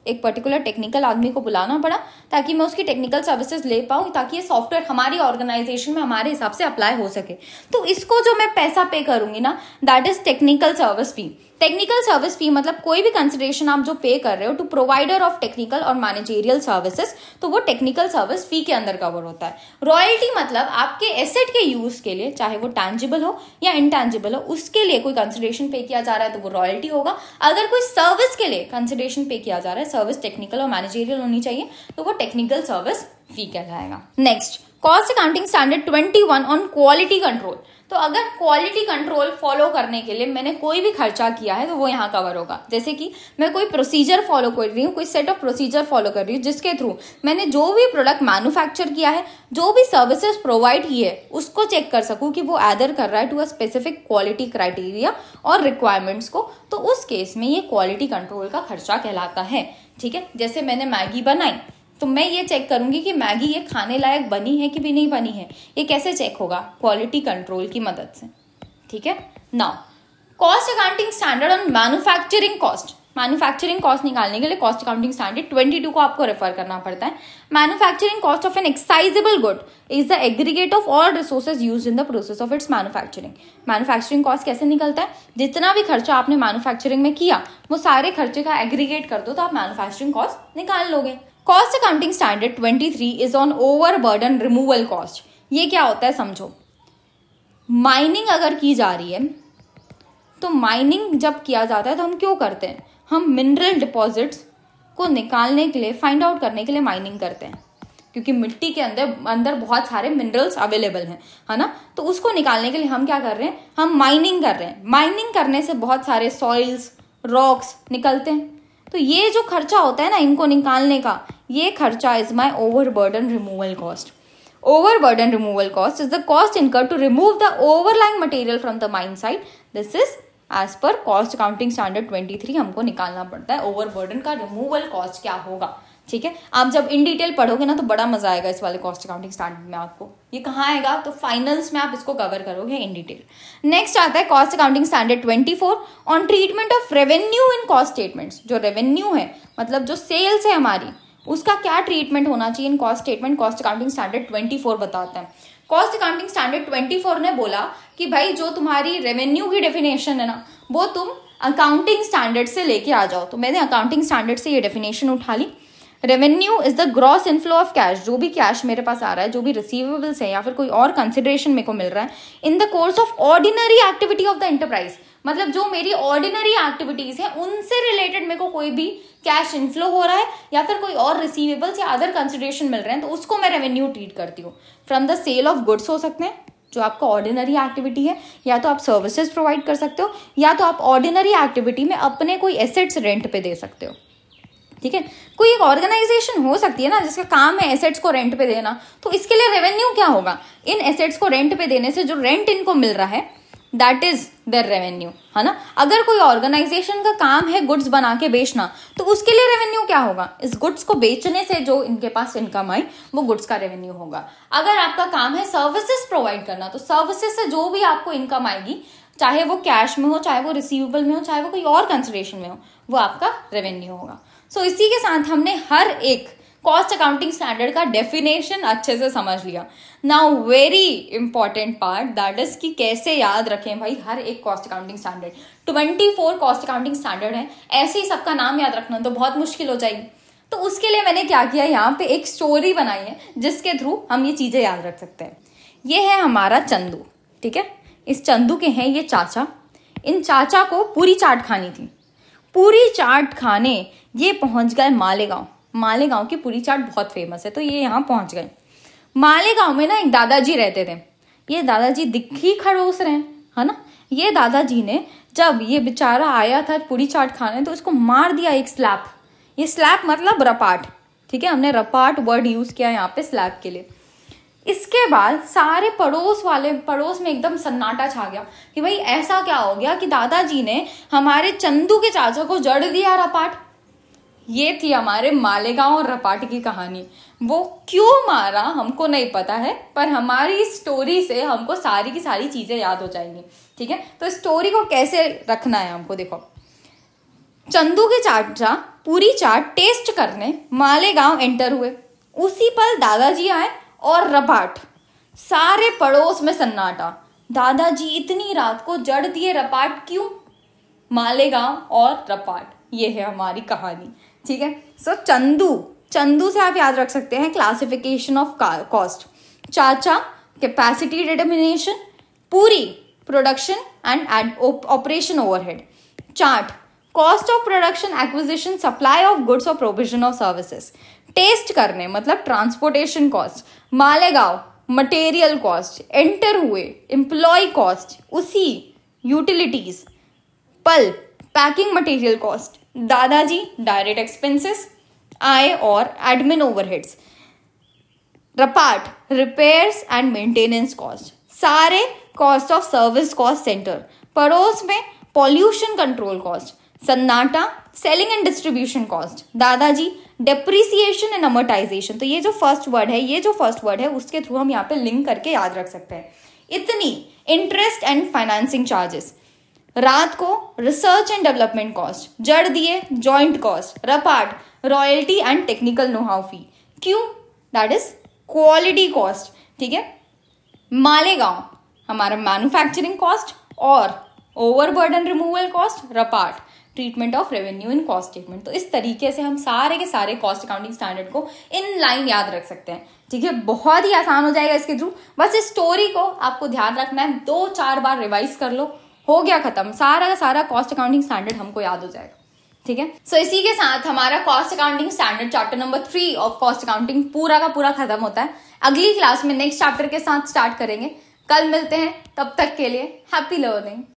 एक पर्टिकुलर टेक्निकल आदमी को बुलाना पड़ा ताकि मैं उसकी टेक्निकल सर्विसेज ले पाऊं ताकि ये सॉफ्टवेयर हमारी ऑर्गेनाइजेशन में हमारे हिसाब से अप्लाई हो सके तो इसको जो मैं पैसा पे करूंगी ना that is technical service fee technical service fee मतलब कोई भी कंसिडरेशन आप जो पे कर रहे हो टू प्रोवाइडर ऑफ टेक्निकल और मैनेजेरियल सर्विसेज तो वो टेक्निकल सर्विस फी के अंदर कवर होता है रॉयल्टी मतलब आपके एसेट के यूज के लिए चाहे वो टैंजिबल हो या इनटैंजिबल हो उसके लिए कोई कंसिडरेशन पे किया जा रहा है तो वो रॉयल्टी होगा अगर कोई सर्विस के लिए कंसिडरेशन पे किया जा रहा है सर्विस टेक्निकल और मैनेजेरियल होनी चाहिए तो वो टेक्निकल सर्विस फी कहलाएगा next cost accounting standard twenty one on quality control तो अगर क्वालिटी कंट्रोल फॉलो करने के लिए मैंने कोई भी खर्चा किया है तो वो यहाँ कवर होगा जैसे कि मैं कोई प्रोसीजर फॉलो कर रही हूँ कोई सेट ऑफ प्रोसीजर फॉलो कर रही हूँ जिसके थ्रू मैंने जो भी प्रोडक्ट मैन्युफैक्चर किया है जो भी सर्विसेज प्रोवाइड की है उसको चेक कर सकूँ कि वो एदर कर रहा है to a specific quality criteria और रिक्वायरमेंट्स को तो उस केस में ये क्वालिटी कंट्रोल का खर्चा कहलाता है ठीक है जैसे मैंने मैगी बनाई तो मैं ये चेक करूंगी कि मैगी ये खाने लायक बनी है कि भी नहीं बनी है ये कैसे चेक होगा क्वालिटी कंट्रोल की मदद से ठीक है now cost accounting standard on manufacturing cost manufacturing cost निकालने के लिए cost accounting standard twenty two को आपको रेफर करना पड़ता है manufacturing cost of an excisable good is the aggregate of all resources use in the process of its manufacturing manufacturing cost कैसे निकलता है जितना भी खर्चा आपने मैन्युफैक्चरिंग में किया वो सारे खर्चे का एग्रीगेट कर दो तो आप मैन्युफैक्चरिंग कॉस्ट निकाल लोगे cost accounting standard 23 is on overburden removal cost ये क्या होता है समझो माइनिंग अगर की जा रही है तो माइनिंग जब किया जाता है तो हम क्यों करते हैं हम मिनरल डिपॉजिट्स को निकालने के लिए फाइंड आउट करने के लिए माइनिंग करते हैं क्योंकि मिट्टी के अंदर अंदर बहुत सारे मिनरल्स अवेलेबल हैं है ना तो उसको निकालने के लिए हम क्या कर रहे हैं हम माइनिंग कर रहे हैं माइनिंग करने से बहुत सारे सॉइल्स रॉक्स निकलते हैं तो ये जो खर्चा होता है ना इनको निकालने का ये खर्चा is my overburden removal cost overburden removal cost is the cost incur to remove the overlying material from the mine side this is as per cost counting standard twenty three हमको निकालना पड़ता है overburden का removal cost क्या होगा ठीक है आप जब इन डिटेल पढ़ोगे ना तो बड़ा मजा आएगा इस वाले कॉस्ट अकाउंटिंग स्टैंडर्ड में आपको ये कहाँ आएगा तो फाइनल्स में आप इसको कवर करोगे इन डिटेल नेक्स्ट आता है cost accounting standard 24 on treatment of revenue in cost statements जो रेवेन्यू है मतलब जो सेल्स है हमारी उसका क्या ट्रीटमेंट होना चाहिए in cost statement cost accounting standard twenty बताते हैं कॉस्ट अकाउंटिंग स्टैंडर्ड ट्वेंटी ने बोला कि भाई जो तुम्हारी रेवेन्यू की डेफिनेशन है ना वो तुम अकाउंटिंग स्टैंडर्ड से लेके आ जाओ तो मैंने अकाउंटिंग स्टैंडर्ड से ये डेफिनेशन उठा ली revenue is the gross inflow of cash जो भी कैश मेरे पास आ रहा है जो भी रिसीवेबल्स है या फिर कोई और कंसिडरेशन मेरे को मिल रहा है in the course of ordinary activity of the enterprise मतलब जो मेरी ऑर्डिनरी एक्टिविटीज है उनसे रिलेटेड मेरे को कोई भी कैश इनफ्लो हो रहा है या फिर कोई और रिसीवेबल्स या अदर कंसिडरेशन मिल रहे हैं तो उसको मैं रेवेन्यू ट्रीट करती हूँ from the sale of goods हो सकते हैं जो आपका ऑर्डिनरी एक्टिविटी है या तो आप सर्विसेज प्रोवाइड कर सकते हो या तो आप ऑर्डिनरी एक्टिविटी में अपने कोई एसेट्स रेंट पे दे सकते हो ठीक है कोई एक ऑर्गेनाइजेशन हो सकती है ना जिसका काम है एसेट्स को रेंट पे देना तो इसके लिए रेवेन्यू क्या होगा इन एसेट्स को रेंट पे देने से जो रेंट इनको मिल रहा है दैट इज देर रेवेन्यू है ना अगर कोई ऑर्गेनाइजेशन का काम है गुड्स बना के बेचना तो उसके लिए रेवेन्यू क्या होगा इस गुड्स को बेचने से जो इनके पास इनकम आई वो गुड्स का रेवेन्यू होगा अगर आपका काम है सर्विसेस प्रोवाइड करना तो सर्विसेज से जो भी आपको इनकम आएगी चाहे वो कैश में हो चाहे वो रिसीवेबल में हो चाहे वो कोई और कंसिडरेशन में हो वो आपका रेवेन्यू होगा सो इसी के साथ हमने हर एक कॉस्ट अकाउंटिंग स्टैंडर्ड का डेफिनेशन अच्छे से समझ लिया now very important part that is कि कैसे याद रखें भाई हर एक cost accounting standard twenty four cost accounting standard है ऐसे ही सबका नाम याद रखना तो बहुत मुश्किल हो जाएगी तो उसके लिए मैंने क्या किया यहाँ पे एक स्टोरी बनाई है जिसके थ्रू हम ये चीज़ें याद रख सकते हैं ये है हमारा चंदू ठीक है इस चंदू के हैं ये चाचा इन चाचा को पूरी चाट खानी थी पूरी चाट खाने ये पहुंच गए मालेगांव मालेगांव की पूरी चाट बहुत फेमस है तो ये यहाँ पहुंच गए मालेगांव में ना एक दादाजी रहते थे ये दादाजी दिख ही खड़ोस रहे है ना ये दादाजी ने जब ये बेचारा आया था पूरी चाट खाने तो उसको मार दिया एक स्लैप ये स्लैप मतलब रपाट ठीक है हमने रपाट वर्ड यूज़ किया यहाँ पे स्लैप के लिए इसके बाद सारे पड़ोस वाले पड़ोस में एकदम सन्नाटा छा गया कि भाई ऐसा क्या हो गया कि दादाजी ने हमारे चंदू के चाचा को जड़ दिया रपाट ये थी हमारे मालेगांव और रपाट की कहानी वो क्यों मारा हमको नहीं पता है पर हमारी स्टोरी से हमको सारी की सारी चीज़ें याद हो जाएंगी ठीक है तो स्टोरी को कैसे रखना है हमको देखो चंदू के जा पूरी चाट टेस्ट करने मालेगांव एंटर हुए उसी पल दादाजी आए और रपाट सारे पड़ोस में सन्नाटा दादाजी इतनी रात को जड़ दिए रपाट क्यों मालेगांव और रपाट ये है हमारी कहानी ठीक है सो so, चंदू चंदू से आप याद रख सकते हैं क्लासिफिकेशन ऑफ कॉस्ट चाचा कैपेसिटी डिटर्मिनेशन पूरी production and operation overhead chart cost of production acquisition supply of goods और प्रोविजन ऑफ सर्विसेज टेस्ट करने मतलब ट्रांसपोर्टेशन कॉस्ट मालेगांव मटेरियल कॉस्ट एंटर हुए एम्प्लॉय कॉस्ट उसी यूटिलिटीज पल्प पैकिंग मटेरियल कॉस्ट दादाजी डायरेक्ट एक्सपेंसेस आय और एडमिन ओवरहेड्स रपार्ट रिपेयर्स एंड मेंटेनेंस कॉस्ट सारे cost of service cost centre पड़ोस में पॉल्यूशन कंट्रोल कॉस्ट सन्नाटा सेलिंग एंड डिस्ट्रीब्यूशन कॉस्ट दादाजी डेप्रिसिएशन एंड अमोटाइजेशन तो ये जो फर्स्ट वर्ड है ये जो फर्स्ट वर्ड है उसके थ्रू हम यहाँ पे लिंक करके याद रख सकते हैं इतनी इंटरेस्ट एंड फाइनेंसिंग चार्जेस रात को रिसर्च एंड डेवलपमेंट कॉस्ट जड़ दिए जॉइंट कॉस्ट रपाट royalty and technical knowhow fee क्यू दैट इज क्वालिटी कॉस्ट ठीक है मालेगांव हमारा मैन्युफैक्चरिंग कॉस्ट और ओवरबर्डन रिमूवल कॉस्ट रपाट treatment of revenue in cost statement तो इस तरीके से हम सारे के सारे कॉस्ट अकाउंटिंग स्टैंडर्ड को इन लाइन याद रख सकते हैं ठीक है बहुत ही आसान हो जाएगा इसके थ्रू बस इस स्टोरी को आपको ध्यान रखना है दो चार बार रिवाइज कर लो हो गया खत्म सारा का सारा कॉस्ट अकाउंटिंग स्टैंडर्ड हमको याद हो जाएगा ठीक है सो so, इसी के साथ हमारा cost accounting standard chapter number three of cost accounting पूरा का पूरा खत्म होता है अगली क्लास में नेक्स्ट चैप्टर के साथ स्टार्ट करेंगे कल मिलते हैं तब तक के लिए हैप्पी लर्निंग